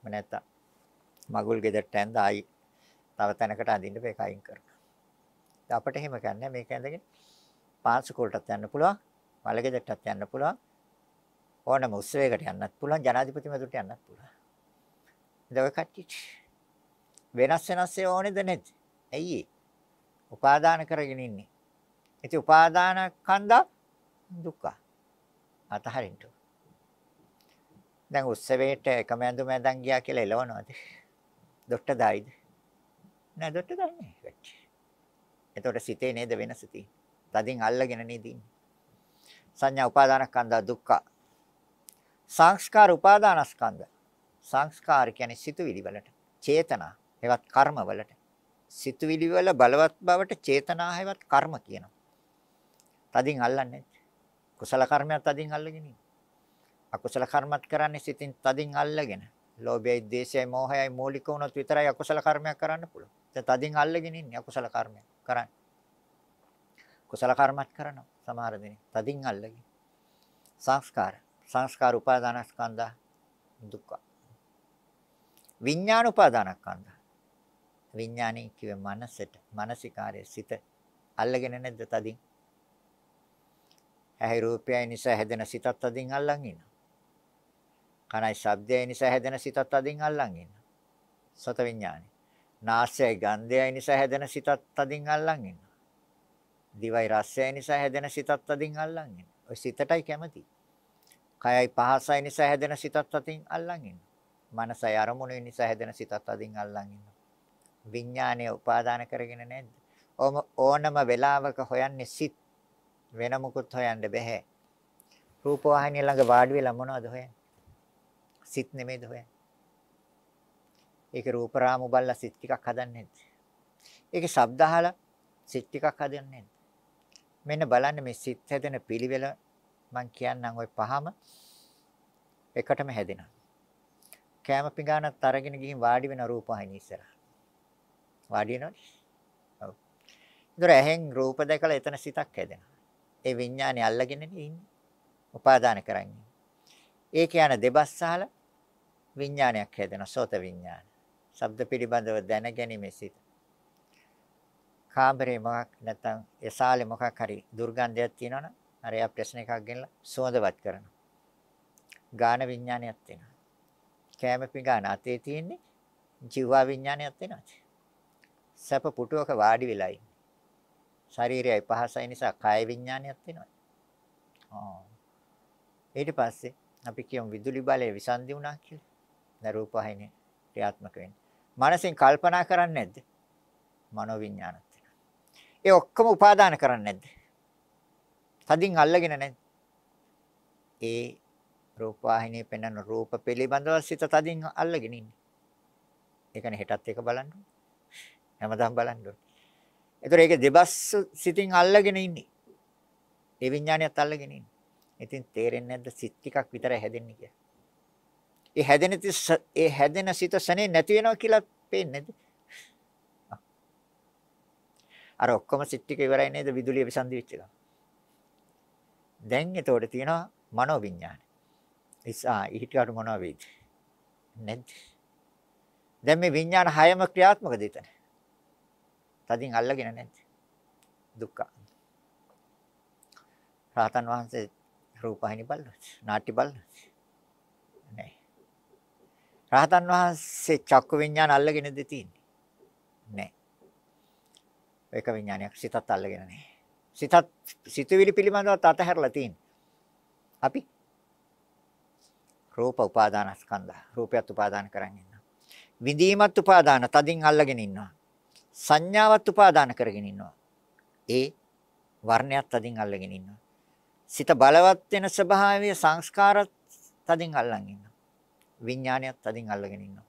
මම නැත්තා. මගුල් ගෙදරට ඇඳ ආයි තව තැනකට අඳින්න බෑ ඒක අයින් කරනවා. අපිට එහෙම ගන්න මේක ඇඳගෙන පාසකෝලටත් යන්න පුළුවන්. මල ගෙදරටත් යන්න පුළුවන්. ඕනම උත්සවයකට යන්නත් පුළුවන්. ජනාධිපති මැදුරට යන්නත් පුළුවන්. ඉතින් ඔය කට්ටිය වෙනස් වෙනස් ඕනේද නැද්ද? ඇයි උපාදාන කරගෙන ඉන්නේ. ඉතින් උපාදාන කන්ද දුක්ඛ. අතහරින්න. දැන් උත්සවයට එකම ඇඳුම ඇඳන් ගියා කියලා එලවනවද? දොට්ට දායිද? නෑ දොට්ට දාන්නේ නැහැ. එතකොට සිතේ නේද වෙනස තියෙන්නේ. තදින් අල්ලගෙන නේද ඉන්නේ. සංඥා උපාදානස්කන්ධා දුක්ඛ. සංස්කාර උපාදානස්කන්ධ. සංස්කාර කියන්නේ සිතුවිලි වලට, චේතනා, ඒවත් කර්ම වලට. සිතුවිලි වල බලවත් බවට චේතනා හේවත් කර්ම කියනවා. තදින් අල්ලන්නේ. කුසල කර්මයක් තදින් අල්ලගෙන ඉන්නේ. අකුසල කර්මත් කරන්නේ සිතින් තදින් අල්ලගෙන. ලෝභයයි, ද්වේෂයයි, මෝහයයි මූලික වුණොත් විතරයි අකුසල කර්මයක් කරන්න පුළුවන්. දැන් තදින් අල්ලගෙන ඉන්නේ අකුසල කර්මයක් කරන්නේ. කුසල කර්මත් කරනවා සමහර දෙනෙක්. තදින් අල්ලගෙන. සංස්කාර. සංස්කාර උපාදානස්කන්ධ දුක්ඛ. විඥාන උපාදානස්කන්ධ. විඥානේ කිව්වේ මනසට, මානසිකාරය සිත අල්ලගෙන නැද්ද තදින්? ඇහි රූපයයි නිසා හැදෙන සිතත් අදින් අල්ලන් ඉන්නවා. කනයි ශබ්දයයි නිසා හැදෙන සිතත් අදින් අල්ලන් ඉන්න. සත විඥානේ. නාසයයි ගන්ධයයි නිසා හැදෙන සිතත් අදින් අල්ලන් ඉන්න. දිවයි රසයයි නිසා හැදෙන සිතත් අදින් අල්ලන් ඉන්න. ඔය සිතටයි කැමති. කයයි පහසයි නිසා හැදෙන සිතත් අදින් අල්ලන් ඉන්න. මනසයි අරමුණේ නිසා හැදෙන සිතත් අදින් අල්ලන් ඉන්න. විඥානය උපාදාන කරගෙන නැද්ද? ඕනම වෙලාවක හොයන්නේ සිත් වෙන මොකුත් හොයන්න බෑ. රූපවාහිනිය ළඟ වාඩි වෙලා මොනවද හොයන්නේ? සිත් නෙමෙයිද හොයන්නේ. ඒකේ රූපරාම උබල්ලා සිත් ටිකක් හදන්නේ නැද්ද? ඒකේ ශබ්ද අහලා සිත් ටිකක් හදන්නේ නැද්ද? මෙන්න බලන්න මේ සිත් හැදෙන පිළිවෙල මම කියන්නම් ওই පහම එකටම හැදෙනවා. කෑම පිඟානක් අරගෙන ගිහින් වාඩි වෙන රූපහිනී ඉස්සරහ. වාඩි වෙනවනේ. ඔව්. ඒතර ඇහෙන් රූප දැකලා එතන සිතක් හැදෙනවා. ඒ විඥානේ අල්ලගෙනනේ ඉන්නේ. උපාදාන කරන්නේ. ඒක යන දෙබස්සහලා විඥානයක් හැදෙනවා සෝත විඥාන. ශබ්ද පිළිබඳව දැනගැනීමේ සිත. කාමරේ මොකක් නැත්නම් එසාලේ මොකක් හරි දුර්ගන්ධයක් තියෙනවනම් අර එයා ප්‍රශ්න එකක් ගෙනලා සුවඳවත් කරනවා. ගාන විඥානයක් තියෙනවා. කෑම පිඟාන අතේ තියෙන්නේ ජීවා විඥානයක් තියෙනවා. සැප පුටුවක වාඩි වෙලා ඉන්නේ. ශරීරයයි පහසයි නිසා කාය විඥානයක් තියෙනවා. ආ. ඊට පස්සේ අපි කියමු විදුලි බලය විසන්දි වුණා කියලා. දැන් රූපහිනේ ක්‍රියාත්මක වෙන්නේ. මනසින් කල්පනා කරන්නේ නැද්ද? මනෝ විඥානත් එක්ක. ඒ ඔක්කොම උපාදාන කරන්නේ නැද්ද? තදින් අල්ලගෙන නැද්ද? ඒ රූපවාහිනියේ පෙනෙන රූප පිළිබඳව සිත තදින් අල්ලගෙන ඉන්නේ. ඒකනේ හෙටත් එක බලන්න ඕනේ. හැමදාම බලන්න ඕනේ. ඒතර ඒක දෙබස් සිතින් අල්ලගෙන ඉන්නේ. ඒ විඥානියත් අල්ලගෙන ඉන්නේ. ඉතින් තේරෙන්නේ නැද්ද සිත් ටිකක් විතර හැදෙන්නේ කියලා. ඒ හැදෙන ඒ හැදෙන සිත සනේ නැති වෙනවා කියලා පේන්නේ නැද්ද? අර ඔක්කොම සිත් ටික ඉවරයි නේද විදුලිය විසන්දි වෙච්ච එක. දැන් එතකොට තියෙනවා මනෝ විඥාන. ඉස්සා ඊටකට මොනවා වෙයිද? නැද්ද? දැන් මේ විඥාන හයම ක්‍රියාත්මකද එතන? තදින් අල්ලගෙන නැද්ද? දුක්ඛ. රාතන් වහන්සේ රූපහිනි බලනවා. නාටි බලනවා. රහතන් වහන්සේ චක්කු විඥාන අල්ලගෙන ඉඳී තින්නේ. නෑ. ඒක විඥානයක් සිතත් අල්ලගෙන නෑ. සිතත් සිතුවිලි පිළිබඳව අතහැරලා තින්නේ. අපි රූප උපාදානස්කන්ධ රූපයත් උපාදාන කරගෙන ඉන්නවා. විඳීමත් උපාදාන තදින් අල්ලගෙන ඉන්නවා. සංඥාවත් උපාදාන කරගෙන ඉන්නවා. ඒ වර්ණයත් තදින් අල්ලගෙන ඉන්නවා. සිත බලවත් වෙන ස්වභාවය සංස්කාරත් තදින් අල්ලන් ඉන්නවා. විඥානයත් අදින් අල්ලගෙන ඉන්නවා.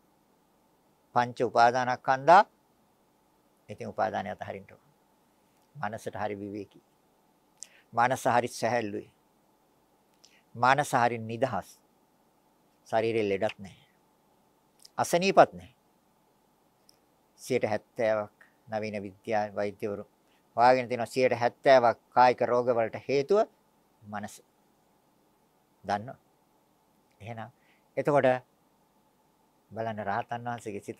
පංච උපාදානස්කන්ධා ඉතින් උපාදානය අතහරින්න ඕන. මනසට හරි විවේකී. මනස හරි සැහැල්ලුයි. මනස හරි නිදහස්. ශරීරෙ ලෙඩක් නැහැ. අසනීපත් නැහැ. 70ක් නවීන විද්‍යා වෛද්‍යවරු හොයාගෙන තියෙනවා 70ක් කායික රෝග වලට හේතුව මනස. දන්නවද? එහෙනම් එතකොට බලන්න රාහතන් වහන්සේගේ සිත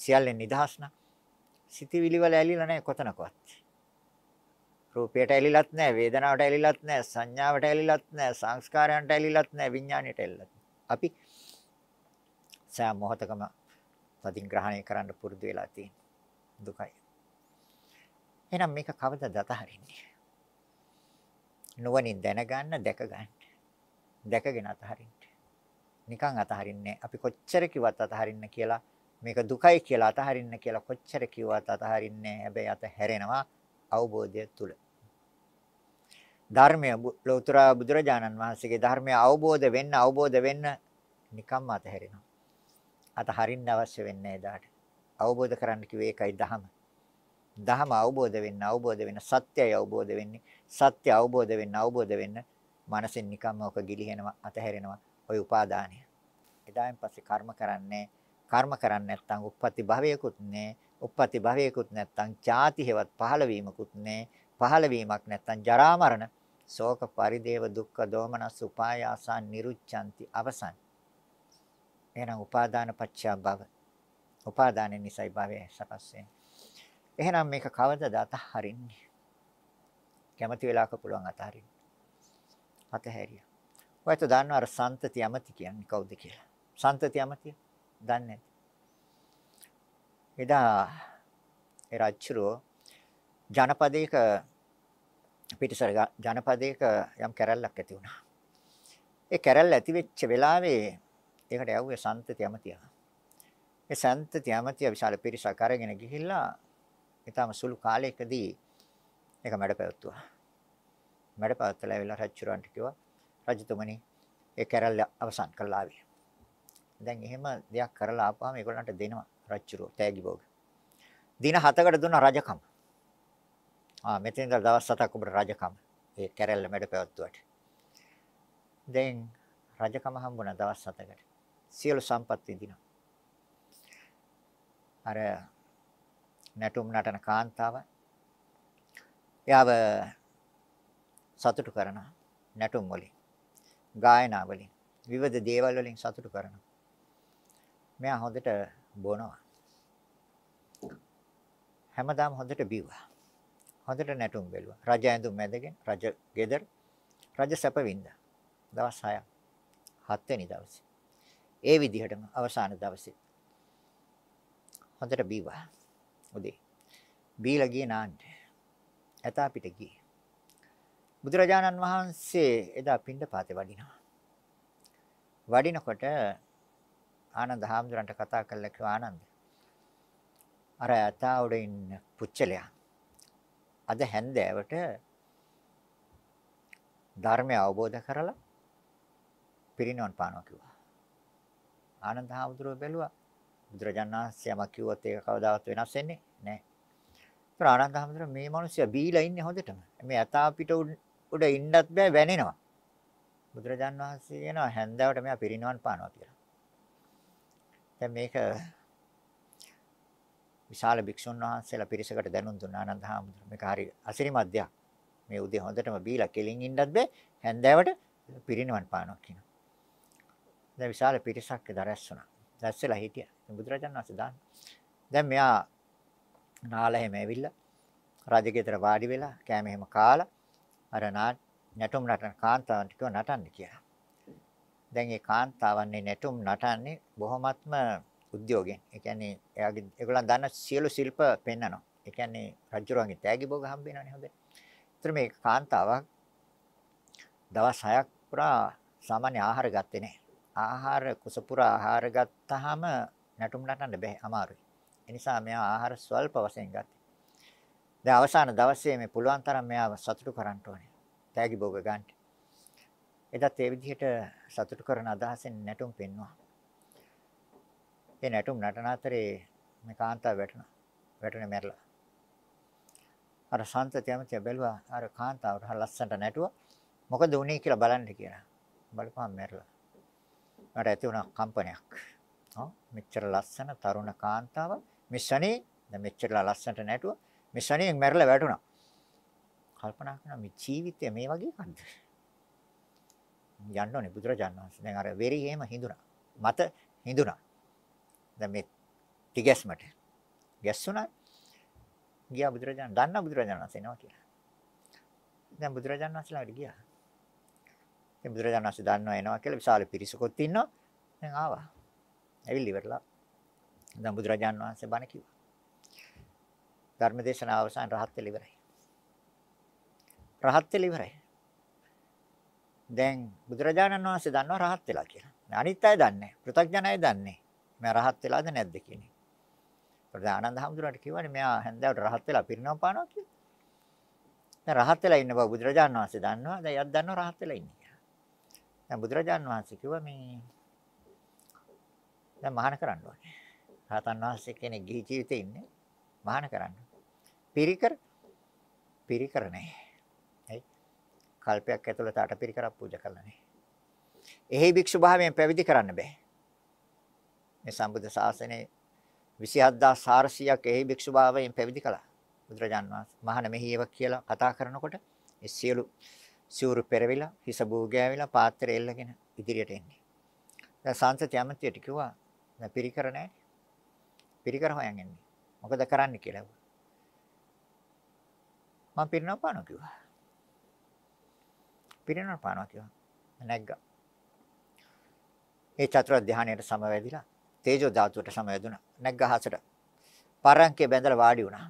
සියල්ලෙන් නිදහස් නම් සිතවිලි වල ඇලිලා නැහැ කොතනකවත්. රූපයට ඇලිලත් නැහැ, වේදනාවට ඇලිලත් නැහැ, සංඥාවට ඇලිලත් නැහැ, සංස්කාරයන්ට ඇලිලත් නැහැ, විඥාණයට ඇලිලත්. අපි සෑම මොහොතකම තදින් ග්‍රහණය කරන්න පුරුදු වෙලා තියෙන දුකයි. එහෙනම් මේක කවදද අතහරින්නේ? නුවණින් දැනගන්න, දැකගන්න. දැකගෙන අතහරින්න. නිකන් අතහරින්නේ අපි කොච්චර කිව්වත් අතහරින්න කියලා මේක දුකයි කියලා අතහරින්න කියලා කොච්චර කිව්වත් අතහරින්නේ හැබැයි අත හැරෙනවා අවබෝධය තුල ධර්මය ලෝතර බුදුරජාණන් වහන්සේගේ ධර්මය අවබෝධ වෙන්න අවබෝධ වෙන්න නිකම්ම අතහැරෙනවා අතහරින්න අවශ්‍ය වෙන්නේ එදාට අවබෝධ කරන්න කිව්වේ ඒකයි දහම දහම අවබෝධ වෙන්න අවබෝධ වෙන්න සත්‍යය අවබෝධ වෙන්නේ සත්‍ය අවබෝධ වෙන්න අවබෝධ වෙන්න මනසෙන් නිකම්ම ඔක ගිලිහෙනවා අතහැරෙනවා ওই උපාදානය. එදායින් පස්සේ කර්ම කරන්නේ කර්ම කරන්නේ නැත්නම් උප්පත්ති භවයකුත් නෑ. උප්පත්ති භවයකුත් නැත්නම් ඡාති හේවත් පහළවීමකුත් නෑ. පහළවීමක් නැත්නම් ජරා මරණ, ශෝක පරිදේව දුක්ඛ දෝමනස් උපායාසං නිරුච්ඡanti අවසන්. එහෙනම් උපාදාන පත්‍ය භව. උපාදාන නිසයි භවය සකස් වෙන්නේ. එහෙනම් මේක කවදද අතහරින්නේ? කැමති වෙලාවක පුළුවන් අතහරින්න. අතහැරියා. ඔයත් දන්නව අර සන්තති යමති කියන්නේ කවුද කියලා. සන්තති යමතිය දන්නේ නැති. එදා ඒ රජුරෝ ජනපදයක පිටිසර ජනපදයක යම් කැරැල්ලක් ඇති වුණා. ඒ කැරැල්ල ඇති වෙච්ච වෙලාවේ ඒකට යව්වේ සන්තති යමතිය. ඒ සන්තති යමතිය විශාල පිරිසක් අරගෙන ගිහිල්ලා ඊටම සුළු කාලයකදී ඒක මැඩ පැවැත්තුවා. මැඩ පැවැත්තලා ඇවිල්ලා රජුරන්ට කිව්වා රජතුමනි ඒ කැරල්ල අවසන් කරලා ආවේ. දැන් එහෙම දෙයක් කරලා ආපුවාම ඒගොල්ලන්ට දෙනවා රජුරෝ තෑගි භෝග. දින 7කට දුන්න රජකම. ආ මෙතෙන්ද දවස් 7ක් ඔබට රජකම. ඒ කැරල්ල මැඩ පැවැත්වුවට. දැන් රජකම හම්බුණා දවස් 7කට. සියලු සම්පත් විඳිනවා. අර නැටුම් නටන කාන්තාව එයාව සතුටු කරන නැටුම් වලින් ගායනා වලින් විවිධ දේවල් වලින් සතුටු කරනවා. මෙයා හොඳට බොනවා. හැමදාම හොඳට බිව්වා. හොඳට නැටුම් බැලුවා. රජ ඇඳුම් මැදගෙන රජ ගෙදර රජ සැපවින්දා. දවස් 6ක්. 7 වෙනි දවසේ. ඒ විදිහටම අවසාන දවසේ. හොඳට බිව්වා. උදේ. බීලා ගියේ නාන්න. ඇතා පිට ගියේ. බුදුරජාණන් වහන්සේ එදා පිණ්ඩපාතේ වඩිනවා. වඩිනකොට ආනන්ද හාමුදුරන්ට කතා කළා කිව්වා ආනන්ද. අර ඇතා උඩ ඉන්න පුච්චලයා. අද හැන්දෑවට ධර්මය අවබෝධ කරලා පිරිනවන් පානවා කිව්වා. ආනන්ද හාමුදුරුව බැලුවා. බුදුරජාණන් වහන්සේ යමක් කිව්වොත් ඒක කවදාවත් වෙනස් වෙන්නේ නැහැ. ඒත් ආනන්ද හාමුදුරුව මේ මිනිස්සු බීලා ඉන්නේ හොඳටම. මේ ඇතා පිට උඩ ඉන්නත් බෑ වැනෙනවා. බුදුරජාන් වහන්සේ කියනවා හැන්දාවට මෙයා පිරිනවන් පානවා කියලා. දැන් මේක විශාල භික්ෂුන් වහන්සේලා පිරිසකට දැනුම් දුන්න ආනන්ද හාමුදුරුවෝ මේක හරි අසිරිමත් දෙයක්. මේ උදේ හොඳටම බීලා කෙලින් ඉන්නත් බෑ හැන්දාවට පිරිනවන් පානවා කියනවා. දැන් විශාල පිරිසක් දැරැස් වුණා. දැස්සලා හිටියා. බුදුරජාන් වහන්සේ දාන්න. දැන් මෙයා නාල හැම ඇවිල්ලා රජගෙදර වාඩි වෙලා කෑම හැම කාලා අර නැටුම් නටන කාන්තාවන්ට කිව්ව නටන්න කියලා. දැන් ඒ කාන්තාවන්නේ නැටුම් නටන්නේ බොහොමත්ම උද්‍යෝගයෙන්. ඒ කියන්නේ එයාගේ ඒගොල්ලන් දන්න සියලු ශිල්ප පෙන්නනවා. ඒ කියන්නේ රජුරන්ගේ තෑගි භෝග හම්බ වෙනවනේ හොඳට. ඒතර මේ කාන්තාවක් දවස් 6ක් පුරා සාමාන්‍ය ආහාර ගත්තේ නැහැ. ආහාර කුසපුර ආහාර ගත්තාම නැටුම් නටන්න බැහැ අමාරුයි. ඒ නිසා මෙයා ආහාර ස්වල්ප වශයෙන් ගත්තා. දැන් අවසාන දවසේ මේ පුළුවන් තරම් මෙයාව සතුටු කරන්න ඕනේ. තෑගි භෝග ගන්න. එදත් ඒ විදිහට සතුටු කරන අදහසෙන් නැටුම් පෙන්වුවා. ඒ නැටුම් නටන අතරේ මේ කාන්තාව වැටුණා. වැටුනේ මැරලා. අර සන්තතියම තිය බැලුවා අර කාන්තාවට හර ලස්සනට නැටුවා. මොකද වුනේ කියලා බලන්න කියලා. බලපහම මැරලා. මට ඇති වුණා කම්පනයක්. ඔව් මෙච්චර ලස්සන තරුණ කාන්තාව මිස්සනේ දැන් මෙච්චර ලස්සනට නැටුවා. මේ ශනියෙන් මැරලා වැටුණා. කල්පනා කරනවා මේ ජීවිතය මේ වගේ කන්ද. යන්න ඕනේ බුදුරජාණන් වහන්සේ. දැන් අර වෙරි එහෙම හිඳුණා. මත හිඳුණා. දැන් මේ ටිගැස්මට. ගැස්සුණා. ගියා බුදුරජාණන්. දන්න බුදුරජාණන් වහන්සේ එනවා කියලා. දැන් බුදුරජාණන් වහන්සේ ළඟට ගියා. දැන් බුදුරජාණන් වහන්සේ දන්නවා එනවා කියලා විශාල පිරිසකුත් ඉන්නවා. දැන් ආවා. ඇවිල්ලා ඉවරලා. දැන් බුදුරජාණන් වහන්සේ බණ කිව්වා. ධර්මදේශනාව අවසන් රහත් වෙලා ඉවරයි. රහත් වෙලා ඉවරයි. දැන් බුදුරජාණන් වහන්සේ දන්නවා රහත් වෙලා කියලා. අනිත් අය දන්නේ නැහැ. පෘථග්ජනය දන්නේ. මම රහත් වෙලාද නැද්ද කියන්නේ. ප්‍රධානන්ද හැමදුරට කියවනේ මෙයා හැන්දාවට රහත් වෙලා පිරිනවම් පානවා කියලා. දැන් රහත් වෙලා ඉන්න බව බුදුරජාණන් වහන්සේ දන්නවා. දැන් යත් දන්නවා රහත් වෙලා ඉන්නේ කියලා. දැන් බුදුරජාණන් වහන්සේ කිව්වා මේ දැන් මහාන කරන්න ඕනේ. රහතන් වහන්සේ කෙනෙක් ගිහි ජීවිතේ ඉන්නේ මහාන කරන්න. පිරිකර පිරිකර නැහැ. ඇයි? කල්පයක් ඇතුළත අට පිරිකරක් පූජා කළා නැහැ. එහි භික්ෂු භාවයෙන් පැවිදි කරන්න බෑ. මේ සම්බුද්ධ ශාසනයේ 27400ක් එහි භික්ෂු භාවයෙන් පැවිදි කළා. බුදුරජාන් වහන්සේ මහාන මෙහිව කියලා කතා කරනකොට ඒ සියලු සිවුරු පෙරවිලා හිස බූගෑවිලා පාත්‍රය එල්ලගෙන ඉදිරියට එන්නේ. දැන් සංසත යමතියට කිව්වා දැන් පිරිකර නැහැ. පිරිකර හොයන් එන්නේ. මොකද කරන්න කියලා. මම පිරිනව පානවා කිව්වා. පිරිනව පානවා කිව්වා. නැග්ගා. ඒ චතුර ධානයට සමවැදිලා තේජෝ ධාතුවට සමවැදුණා. නැග්ගහසට. පරංකේ බැඳලා වාඩි වුණා.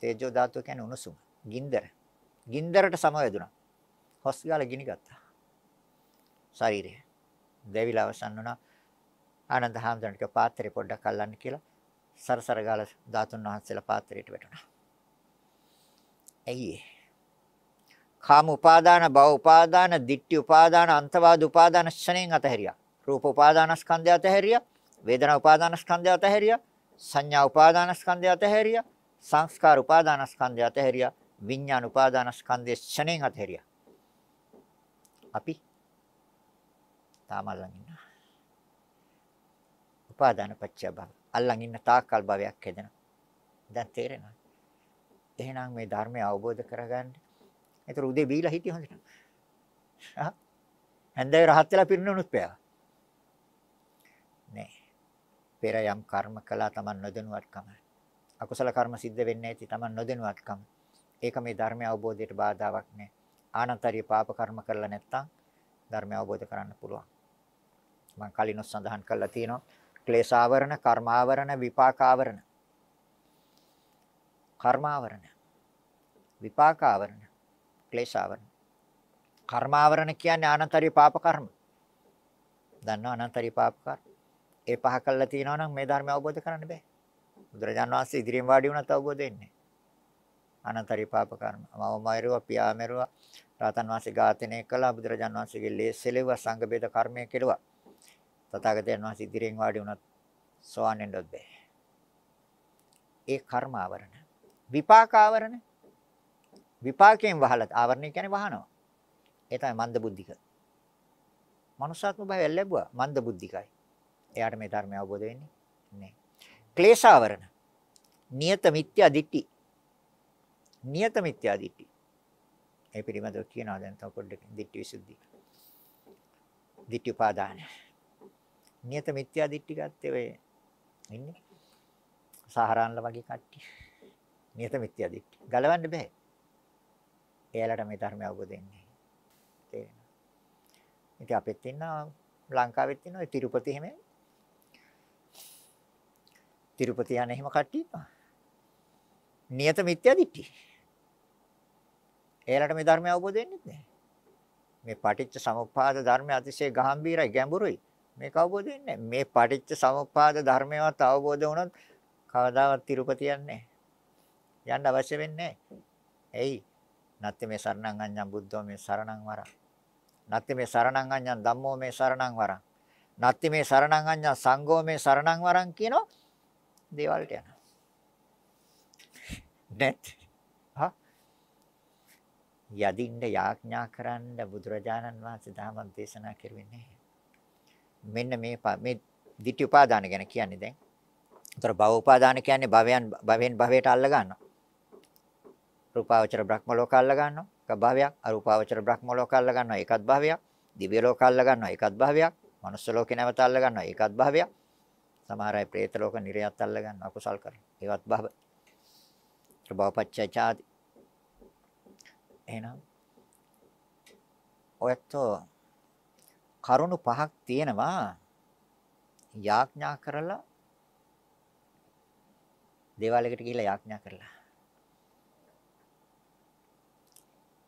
තේජෝ ධාතුව කියන්නේ උණුසුම. ගින්දර. ගින්දරට සමවැදුණා. හොස් ගාලා ගිනි ගත්තා. ශරීරය. දෙවිලා අවසන් වුණා. ආනන්ද හාමුදුරන්ට පාත්‍රය පොඩ්ඩක් අල්ලන්න කියලා සරසර ගාලා ධාතුන් වහන්සේලා පාත්‍රයට වැටුණා. ඇයි කාම උපාදාන භව උපාදාන ditthi උපාදාන අන්තවාද උපාදාන ශ්‍රණයෙන් අතහැරියා රූප උපාදානස්කන්ධය අතහැරියා වේදනා උපාදානස්කන්ධය අතහැරියා සංඥා උපාදානස්කන්ධය අතහැරියා සංස්කාර උපාදානස්කන්ධය අතහැරියා විඥාන උපාදානස්කන්ධය ශ්‍රණයෙන් අතහැරියා අපි තාම අල්ලන් ඉන්න උපාදාන පත්‍ය භව අල්ලන් ඉන්න තාකල් භවයක් හැදෙනවා දැන් තේරෙනවා එහෙනම් මේ ධර්මය අවබෝධ කරගන්න. ඒතර උදේ බීලා හිටිය හොඳට. හා. හැන්දේ රහත් වෙලා පිරිනුනුත් පෑවා. නෑ. පෙර යම් කර්ම කළා Taman නොදෙනුවත්කම. අකුසල කර්ම සිද්ධ වෙන්නේ නැති Taman නොදෙනුවත්කම. ඒක මේ ධර්මය අවබෝධයට බාධාවක් නෑ. ආනන්තරිය පාප කර්ම කරලා නැත්තම් ධර්මය අවබෝධ කරන්න පුළුවන්. මම කලිනුත් සඳහන් කළා තියෙනවා. ක්ලේශාවරණ, කර්මාවරණ, විපාකාවරණ කර්මාවරණ විපාකාවරණ ක්ලේශාවරණ කර්මාවරණ කියන්නේ අනන්තරිය පාප කර්ම. දන්නවා අනන්තරිය පාප කර්ම. ඒ පහ කළා තියෙනවා නම් මේ ධර්මය අවබෝධ කරන්න බෑ. බුදුරජාණන් වහන්සේ ඉදිරියෙන් වාඩි වුණත් අවබෝධ වෙන්නේ අනන්තරිය පාප කර්ම. මම මයරුවා, පියා මයරුවා, රාතන් වහන්සේ ඝාතනය කළා, බුදුරජාණන් වහන්සේගේ ලේ සෙලෙව්වා, සංඝ බේද කර්මය කෙළුවා. තථාගතයන් වහන්සේ ඉදිරියෙන් වාඩි වුණත් සෝවන් වෙන්නවත් බෑ. ඒ කර්මාවරණ විපාක ආවරණ විපාකයෙන් වහලා ආවරණය කියන්නේ වහනවා. ඒ තමයි මන්ද බුද්ධික. මනුෂ්‍යත්ව භාවය ලැබුවා මන්ද බුද්ධිකයි. එයාට මේ ධර්මය අවබෝධ වෙන්නේ නැහැ. ක්ලේශාවරණ. නියත මිත්‍යා දිට්ටි. නියත මිත්‍යා දිට්ටි. ඒ පිළිබඳව කියනවා දැන් තව පොඩ්ඩක් දිට්ටි විසුද්ධි. දිට්ටි උපාදාන. නියත මිත්‍යා දිට්ටි ගත්තේ ඔය ඉන්නේ. සහරාන්ල වගේ කට්ටිය. නියත මිත්‍යාදික්ක. ගලවන්න බෑ. එයාලට මේ ධර්මය අවබෝධ වෙන්නේ. තේරෙනවා. ඉතින් අපිත් ඉන්නවා ලංකාවෙත් ඉන්නවා තිරුපති එහෙම. තිරුපති යන එහෙම කට්ටිය ඉන්නවා. නියත මිත්‍යාදික්ක. එයාලට මේ ධර්මය අවබෝධ වෙන්නේ නැහැ. මේ පටිච්ච සමුප්පාද ධර්මය අතිශය ගැඹීරයි ගැඹුරුයි. මේක අවබෝධ වෙන්නේ මේ පටිච්ච සමුප්පාද ධර්මයවත් අවබෝධ වුණොත් කවදාවත් තිරුපතියක් නැහැ. යන්න අවශ්‍ය වෙන්නේ ඇයි? නැත්නම් මේ සරණං අඤ්ඤං බුද්ධෝ මේ සරණං වරං. නැත්නම් මේ සරණං අඤ්ඤං ධම්මෝ මේ සරණං වරං. නැත්නම් මේ සරණං අඤ්ඤං සංඝෝ මේ සරණං වරං කියන දේවල්ට යනවා. net හා යදින්න යාඥා කරන්න බුදුරජාණන් වහන්සේ ධර්ම දේශනා කරුවේ නැහැ. මෙන්න මේ මේ ditthi upadana ගැන කියන්නේ දැන්. උතර භව උපාදාන කියන්නේ භවයන් භවෙන් භවයට අල්ල ගන්නවා. රූපාවචර බ්‍රහ්ම ලෝක අල්ල ගන්නවා. එක භාවයක්. අරූපාවචර බ්‍රහ්ම ලෝක අල්ල ගන්නවා. ඒකත් භාවයක්. දිව්‍ය ලෝක අල්ල ගන්නවා. ඒකත් භාවයක්. මනුස්ස ලෝකේ නැවත අල්ල ගන්නවා. ඒකත් භාවයක්. සමහර අය പ്രേත ලෝක නිරයත් අල්ල ගන්නවා. අකුසල් කරනවා. ඒවත් භව. භවපච්චය ඡාති. එහෙනම් ඔයත් කරුණු පහක් තියෙනවා යාඥා කරලා දේවාලයකට ගිහිල්ලා යාඥා කරලා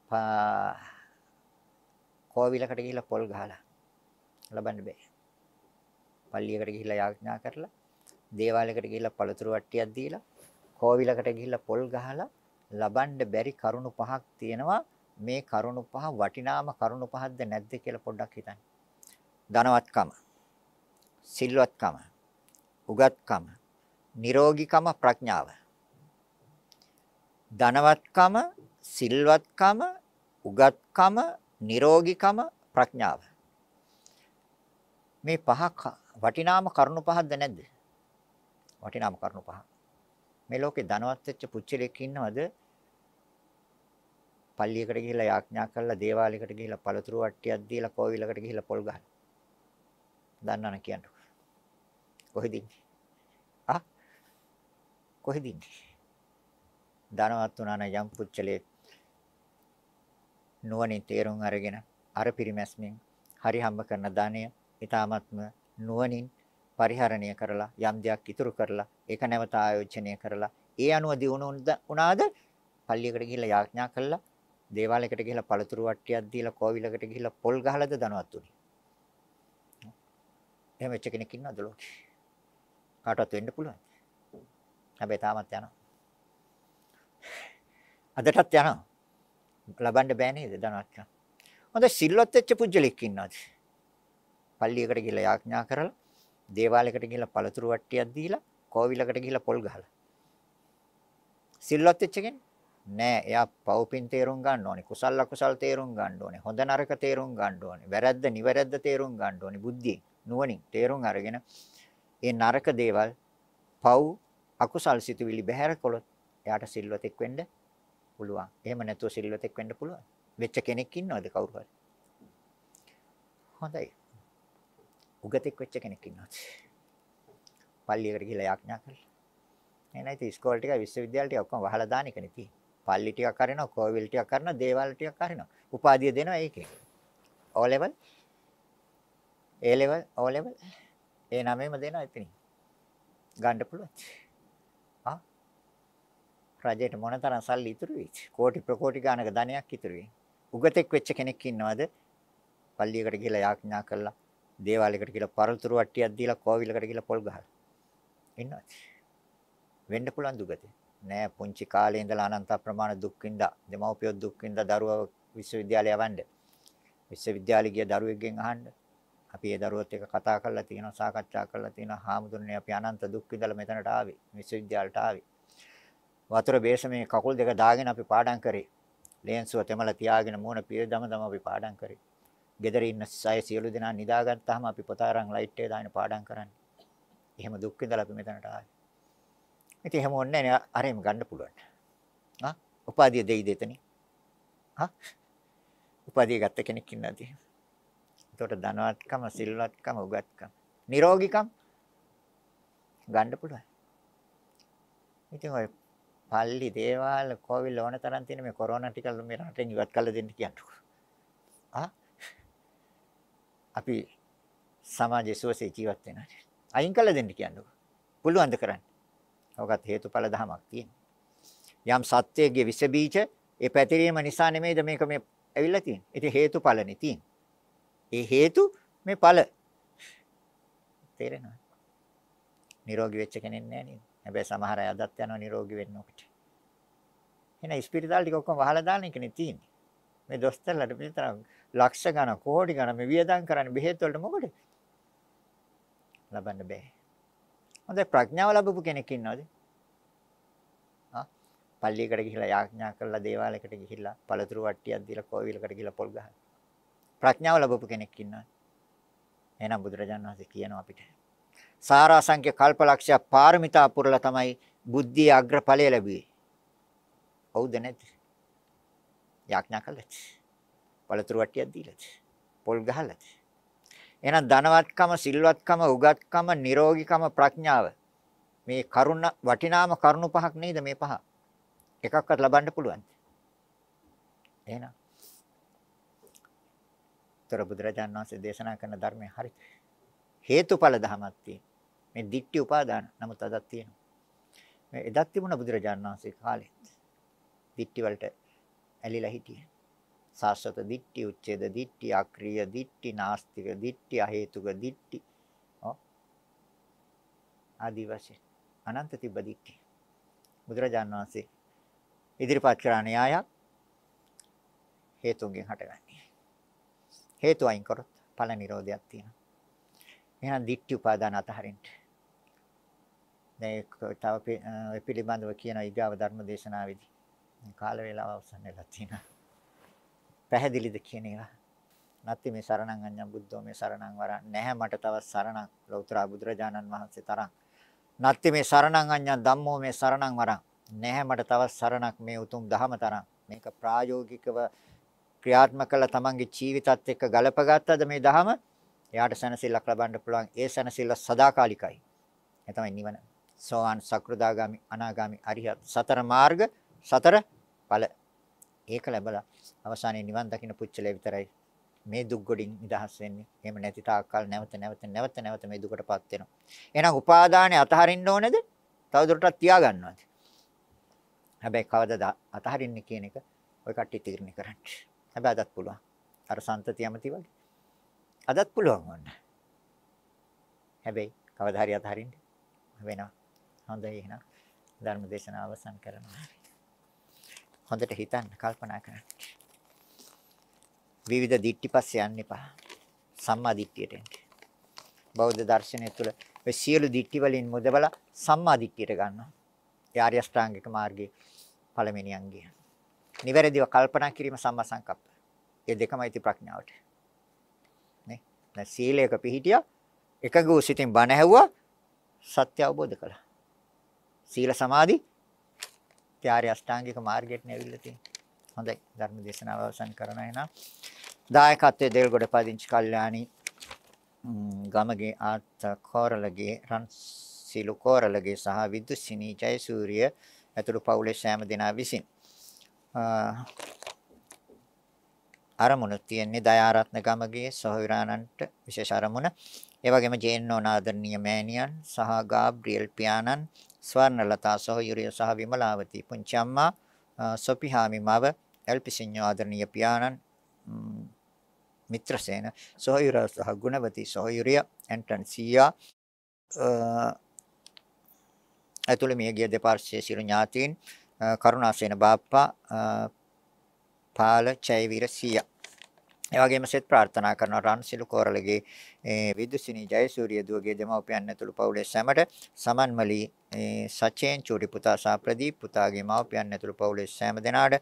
කෝවිලකට ගිහිල්ලා පොල් ගහලා ලබන්න බෑ. පල්ලියකට ගිහිල්ලා යාඥා කරලා දේවාලයකට ගිහිල්ලා පළතුරු වට්ටියක් දීලා කෝවිලකට ගිහිල්ලා පොල් ගහලා ලබන්න බැරි කරුණු පහක් තියෙනවා. මේ කරුණු පහ වටිනාම කරුණු පහක්ද නැද්ද කියලා පොඩ්ඩක් හිතන්න. ධනවත්කම, සිල්වත්කම, උගත්කම, නිරෝගීකම, ප්‍රඥාව. ධනවත්කම සිල්වත්කම, උගත්කම, නිරෝගීකම, ප්‍රඥාව. මේ පහ වටිනාම කරුණු පහක්ද නැද්ද? වටිනාම කරුණු පහ. මේ ලෝකේ ධනවත් වෙච්ච පුච්චලෙක් ඉන්නවද? පල්ලියකට ගිහිල්ලා යාඥා කරලා දේවාලයකට ගිහිල්ලා පළතුරු වට්ටියක් දීලා කෝවිලකට ගිහිල්ලා පොල් ගහන. දන්නවනේ කියන්නකො. කොහෙද ඉන්නේ? ආ කොහෙද ඉන්නේ? ධනවත් වුණා නම් යම් පුච්චලෙක් නුවණින් තේරුම් අරගෙන අර පිරිමැස්මෙන් හරි හම්බ කරන ධනය ඊ타මත්ම නුවණින් පරිහරණය කරලා යම් දෙයක් ඉතුරු කරලා ඒක නැවත ආයෝජනය කරලා ඒ අනුව දිනුනොත් උනාද පල්ලියකට ගිහිල්ලා යාඥා කළා දේවාලයකට ගිහිල්ලා පළතුරු වට්ටියක් දීලා කෝවිලකට ගිහිල්ලා පොල් ගහලාද ධනවත් උනේ එහෙම වෙච්ච කෙනෙක් ඉන්නවද ලෝකේ? කාටවත් වෙන්න පුළුවන්. හැබැයි තාමත් යනවා. අදටත් යනවා. ලබන්න බෑ නේද ධනවත්කම්. හොඳ සිල්වත් වෙච්ච පුජ්‍යලෙක් ඉන්නවාද? පල්ලියකට ගිහලා යාඥා කරලා, දේවාලයකට ගිහලා පළතුරු වට්ටියක් දීලා, කෝවිලකට ගිහලා පොල් ගහලා. සිල්වත් වෙච්ච නෑ, එයා පව්පින් තේරුම් ගන්න ඕනේ, කුසල අකුසල තේරුම් ගන්න ඕනේ, හොඳ නරක තේරුම් ගන්න ඕනේ, වැරද්ද නිවැරද්ද තේරුම් ගන්න ඕනේ, බුද්ධියෙන්, නුවණින් තේරුම් අරගෙන ඒ නරක දේවල් පව් අකුසල් සිතුවිලි බැහැර කළොත් එයාට සිල්වතෙක් වෙන්න පුළුවන්. එහෙම නැතුව සිල්වතෙක් වෙන්න පුළුවන්. වෙච්ච කෙනෙක් ඉන්නවද කවුරු හරි? හොඳයි. උගතෙක් වෙච්ච කෙනෙක් ඉන්නවද? පල්ලියකට ගිහලා යාඥා කරලා. මේ නැති ස්කෝල් ටික විශ්වවිද්‍යාල ටික ඔක්කොම වහලා දාන එකනේ තියෙන්නේ. පල්ලි ටිකක් කරනවා, කෝවිල් ටිකක් කරනවා, දේවල් ටිකක් කරනවා. උපාධිය දෙනවා ඒකේ. O level, A level, O level ඒ නමෙම දෙනවා එතනින්. ගන්න පුළුවන්. රජයට මොනතරම් සල්ලි ඉතුරු වෙයිද? කෝටි ප්‍රකෝටි ගානක ධනයක් ඉතුරු වෙයි. උගතෙක් වෙච්ච කෙනෙක් ඉන්නවද? පල්ලියකට ගිහලා යාඥා කළා. දේවාලයකට ගිහලා පරතුරු වට්ටියක් දීලා කෝවිලකට ගිහලා පොල් ගහලා. ඉන්නවද? වෙන්න පුළුවන් දුගතේ. නෑ පුංචි කාලේ ඉඳලා අනන්ත ප්‍රමාණ දුක් විඳා, දෙමව්පියෝ දුක් විඳා දරුවව විශ්වවිද්‍යාලය යවන්න. විශ්වවිද්‍යාලෙ ගිය දරුවෙක්ගෙන් අහන්න. අපි ඒ දරුවත් එක්ක කතා කරලා තියෙනවා, සාකච්ඡා කරලා තියෙනවා. හාමුදුරනේ අපි අනන්ත දුක් විඳලා මෙතනට ආවේ. විශ්වවිද්‍යාලට ආවේ. වතුර බේසමේ කකුල් දෙක දාගෙන අපි පාඩම් කරේ. ලේන්සුව තෙමලා තියාගෙන මූණ පිරදම තම අපි පාඩම් කරේ. ගෙදර ඉන්න අය සියලු දෙනා නිදාගත්තාම අපි පොත අරන් ලයිට් එක දාගෙන පාඩම් කරන්නේ. එහෙම දුක් විඳලා අපි මෙතනට ආවේ. ඉතින් එහෙම ඕනේ නැහැ අරේම ගන්න පුළුවන්. ආ උපාධිය දෙයිද එතනින්? ආ උපාධිය ගත්ත කෙනෙක් ඉන්නද? එතකොට ධනවත්කම, සිල්වත්කම, උගත්කම, නිරෝගීකම් ගන්න පුළුවන්. ඉතින් ඔය පල්ලි, දේවාල, කෝවිල් ඕන තරම් තියෙන මේ කොරෝනා ටික මේ රටෙන් ඉවත් කළ දෙන්න කියන්නකෝ. ආ අපි සමාජයේ සුවසේ ජීවත් වෙනවා. අයින් කළ දෙන්න කියන්නකෝ. පුළුවන් ද කරන්න. ඔකත් හේතුඵල ධමයක් තියෙනවා. යම් සත්‍යයේ විස බීජ ඒ පැතිරීම නිසා නෙමෙයිද මේක මේ ඇවිල්ලා තියෙන්නේ. ඉතින් හේතුඵලනේ තියෙන්නේ. ඒ හේතු මේ ඵල. තේරෙනවද? නිරෝගී වෙච්ච කෙනෙක් නෑ නේද? හැබැයි සමහර අය අදත් යනවා නිරෝගී වෙන්න ඔකට. එහෙනම් ස්පිරිතාල ටික ඔක්කොම වහලා දාන එකනේ තියෙන්නේ. මේ දොස්තරලට විතර ලක්ෂ ගණන් කෝටි ගණන් මේ වියදම් කරන්නේ බෙහෙත් වලට මොකටද? ලබන්න බෑ. හොඳයි ප්‍රඥාව ලැබපු කෙනෙක් ඉන්නවද? ආ පල්ලියකට ගිහිලා යාඥා කරලා දේවාලයකට ගිහිලා පළතුරු වට්ටියක් දීලා කෝවිලකට ගිහිලා පොල් ගහන. ප්‍රඥාව ලැබපු කෙනෙක් ඉන්නවද? එහෙනම් බුදුරජාණන් වහන්සේ කියනවා අපිට සාරාංශක කල්පලක්ෂයක් පාරමිතා පුරලා තමයි බුද්ධියේ අග්‍රඵලය ලැබුවේ. හවුද නැද්ද? යාඥා කළත්. පළතුරු වට්ටියක් දීලාද? පොල් ගහලාද? එහෙනම් ධනවත්කම, සිල්වත්කම, උගත්කම, නිරෝගීකම, ප්‍රඥාව මේ කරුණ වටිනාම කරුණු පහක් නේද මේ පහ? එකක්වත් ලබන්න පුළුවන්. එහෙනම් තොර බුදුරජාණන් වහන්සේ දේශනා කරන ධර්මය හරියට හේතුඵල ධමයක් තියෙනවා. මේ ditthi උපාදාන. නමුත් අදත් තියෙනවා. මේ එදත් තිබුණ බුදුරජාණන් වහන්සේ කාලෙත් ditthi වලට ඇලිලා හිටියේ. සාස්වත ditthi, උච්ඡේද ditthi, අක්‍රීය ditthi, නාස්තික ditthi, අහේතුක ditthi. ඔව්. ආදි වශයෙන් අනන්ත තිබ්බ ditthi. බුදුරජාණන් වහන්සේ ඉදිරිපත් කරා න්‍යායක් හේතුන්ගෙන් හටගන්නේ. හේතු අයින් කරොත් ඵල නිරෝධයක් තියෙනවා. එහෙනම් ditthi උපාදාන අතහරින්න. දැන් තව ඒ පිළිබඳව කියන ඊගාව ධර්ම දේශනාවේදී කාල වේලාව අවසන් වෙලා තියෙනවා. පැහැදිලිද කියන එක? නැත්නම් මේ සරණං අඤ්ඤං බුද්ධෝ මේ සරණං වරන් නැහැ මට තවත් සරණක් ලෞතර බුදුරජාණන් වහන්සේ තරම්. නැත්නම් මේ සරණං අඤ්ඤං ධම්මෝ මේ සරණං වරන් නැහැ මට තවත් සරණක් මේ උතුම් ධහම තරම්. මේක ප්‍රායෝගිකව ක්‍රියාත්මක කළ තමන්ගේ ජීවිතත් එක්ක ගලපගත්තද මේ ධහම? එයාට සැනසෙල්ලක් ලබන්න පුළුවන්. ඒ සැනසෙල්ල සදාකාලිකයි. ඒ තමයි නිවන. සෝවාන් සක්‍රදාගාමි අනාගාමි අරිහත් සතර මාර්ග සතර ඵල ඒක ලැබලා අවසානයේ නිවන් දකින්න පුච්චලේ විතරයි මේ දුක් ගොඩින් නිදහස් වෙන්නේ. එහෙම නැති තාක්කල් නැවත නැවත නැවත නැවත මේ දුකටපත් වෙනවා. එහෙනම් උපාදානෙ අතහරින්න ඕනේද? තවදුරටත් තියාගන්නවද? හැබැයි කවදද අතහරින්නේ කියන එක ඔය කට්ටිය තීරණය කරන්න. හැබැයි අදත් පුළුවන්. අර සන්තතියමති වගේ. අදත් පුළුවන් වන්න. හැබැයි කවදා හරි අතහරින්න වෙනවා. හොඳයි එහෙනම් ධර්ම දේශනාව අවසන් කරනවා. හොඳට හිතන්න කල්පනා කරන්න. විවිධ දිට්ටි පස්සේ යන්න එපා. සම්මා දිට්ඨියට එන්න. බෞද්ධ දර්ශනය තුළ ඔය සියලු දිට්ටි වලින් මුදවලා සම්මා දිට්ඨියට ගන්නවා. ඒ ආර්ය අෂ්ටාංගික මාර්ගයේ පළවෙනි අංගය. නිවැරදිව කල්පනා කිරීම සම්මා සංකප්ප. ඒ දෙකමයි ති ප්‍රඥාවට. නේ? දැන් සීලයක පිහිටියා එකගෝ සිතින් බණ ඇහුවා සත්‍ය අවබෝධ කළා. සීල සමාධි ත්‍යාරි අෂ්ටාංගික මාර්ගයට නෙවිලා තියෙන්නේ. හොඳයි ධර්ම දේශනාව අවසන් කරන එහෙනම් දායකත්වයේ දෙල්ගොඩ පදිංචි කල්යාණි ගමගේ ආර්ථ කෝරලගේ රන් සීලු කෝරලගේ සහ විදුසිනී ජයසූරිය ඇතුළු පවුලේ සෑම දෙනා විසින් අරමුණු තියෙන්නේ දයාරත්න ගමගේ සොහොයුරාණන්ට විශේෂ අරමුණ. ඒ වගේම ජේන්නෝ නාදරණීය මෑණියන් සහ ගාබ්‍රියෙල් පියාණන් ස්වර්ණලතා සහෝයුරිය සහ විමලාවති පුංචි අම්මා සොපිහාමි මව එල්පිසිඤ්ඤෝ ආදරණීය පියාණන් මිත්‍රසේන සොහයුර සහ ගුණවති සොහයුරිය ඇන්ටන් සීයා ඇතුළේ මියගිය දෙපාර්ශ්වයේ සියලු ඥාතීන් කරුණාසේන බාප්පා පාල චෛවිර සීයා ඒ වගේම සෙත් ප්‍රාර්ථනා කරන රන්සිලු කෝරළගේ විදුසිනි ජයසූරිය දුවගේ දෙමව්පියන් ඇතුළු පවුලේ සැමට සමන්මලි සචේන් චූටි පුතා සහ ප්‍රදීප් පුතාගේ මව්පියන් ඇතුළු පවුලේ සෑම දෙනාට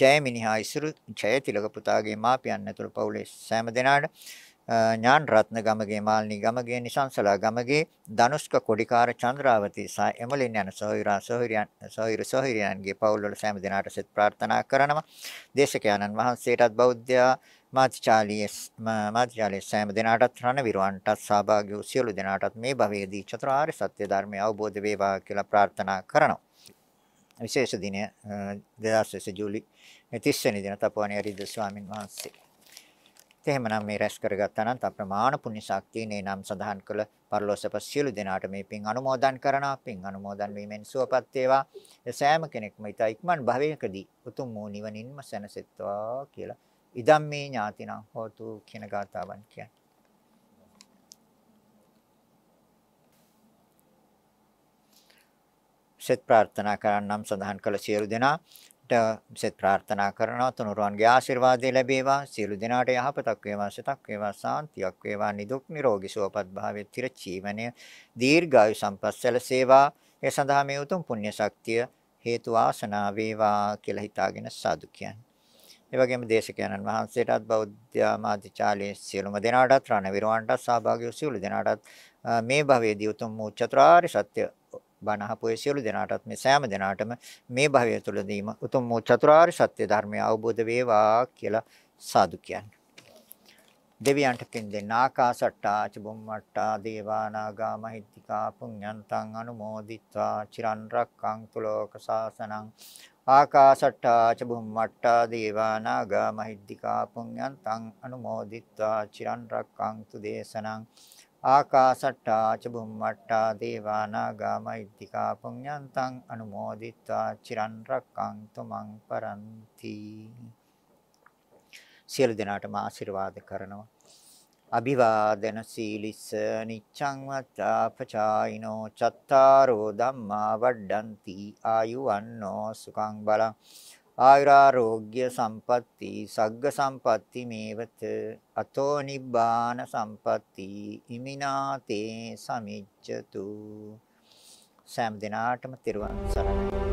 ජයමිනිහා ඉසුරු ජයතිලක පුතාගේ මව්පියන් ඇතුළු පවුලේ සෑම දෙනාට ඥාන රත්න ගමගේ මාල්නි ගමගේ නිසංසලා ගමගේ ධනුෂ්ක කොඩිකාර චන්ද්‍රාවති සහ එමලින් යන සොහිරා සොහිරියන් සොහිර සොහිරියන්ගේ පවුල්වල සෑම දිනාට සෙත් ප්‍රාර්ථනා කරනවා දේශකයන්න් වහන්සේටත් බෞද්ධයා මාත්‍චාලියස් මාත්‍චාලියස් සෑම දිනාටත් රණ විරවන්ටත් සහභාගී වූ සියලු දිනාටත් මේ භවයේදී චතුරාර්ය සත්‍ය ධර්මය අවබෝධ වේවා කියලා ප්‍රාර්ථනා කරනවා. විශේෂ දිනය 2020 ජූලි 30 වෙනි දින තපෝණිය රිද ස්වාමින් වහන්සේ. එහෙමනම් මේ රැස් කරගත් අනන්ත අප්‍රමාණ පුණ්‍ය ශක්තියනේ නම් සඳහන් කළ පරලෝසප සියලු දෙනාට මේ පින් අනුමෝදන් කරනා පින් අනුමෝදන් වීමෙන් සුවපත් වේවා. සෑම කෙනෙක්ම ඊට ඉක්මන් භවයකදී උතුම් වූ නිවනින්ම සැනසෙත්වා කියලා ඉදම් මේ ඥාතිනම් හෝතු කියන ගාතාවන් කියන්නේ. සෙත් ප්‍රාර්ථනා කරන්නම් සඳහන් කළ සියලු දෙනාට සෙත් ප්‍රාර්ථනා කරනවා තුනුරුවන්ගේ ආශිර්වාදය ලැබේවා සියලු දෙනාට යහපතක් වේවා සිතක් වේවා සාන්තියක් වේවා නිදුක් නිරෝගී සුවපත් භාවයේ තිර ජීවනය දීර්ඝායු සම්පස්සල සේවා ඒ සඳහා මේ උතුම් පුණ්‍ය ශක්තිය හේතු ආසනා වේවා කියලා හිතාගෙන සාදු කියන්නේ ඒ වගේම දේශකයන්න් වහන්සේටත් බෞද්ධ ආමාත්‍යාලයේ සියලුම දෙනාටත් රණවිරුවන්ටත් සහභාගී වූ සියලු දෙනාටත් මේ භවයේදී උතුම් වූ චතුරාර්ය සත්‍ය බණහපුවේ සියලු දෙනාටත් මේ සෑම දෙනාටම මේ භවය තුළදීම උතුම් වූ චතුරාර්ය සත්‍ය ධර්මය අවබෝධ වේවා කියලා සාදු කියන්නේ. දෙවියන්ට පින් දෙන්න ආකාසට්ටා චුම්මට්ටා දේවානාගා මහිත්‍තිකා පුඤ්ඤන්තං අනුමෝදිත්වා චිරන් රැක්කං තුලෝක සාසනං ආකාශට්ටා ච බුම්මට්ටා දේවානාගා මහිද්దికා පුඤ්ඤං තං අනුමෝදිත්වා චිරන් රක්ඛන්තු දේශනං ආකාශට්ටා ච බුම්මට්ටා දේවානාගා මහිද්దికා පුඤ්ඤං තං අනුමෝදිත්වා චිරන් රක්ඛන්තු මං පරන්ති සියලු දෙනාටම ආශිර්වාද කරනවා අභිවාදන සීලිස්ස නිච්ඡං වත්තා පචායිනෝ චත්තාරෝ ධම්මා වඩ්ඩಂತಿ ආයුවන්නෝ සුඛං බලං ආයුරාෝග්‍ය සම්පatti සග්ග සම්පatti මේවත අතෝ නිබ්බාන සම්පatti ඉමිනාතේ සමිච්ඡතු සෑම දිනාටම තිරුවන් සරණයි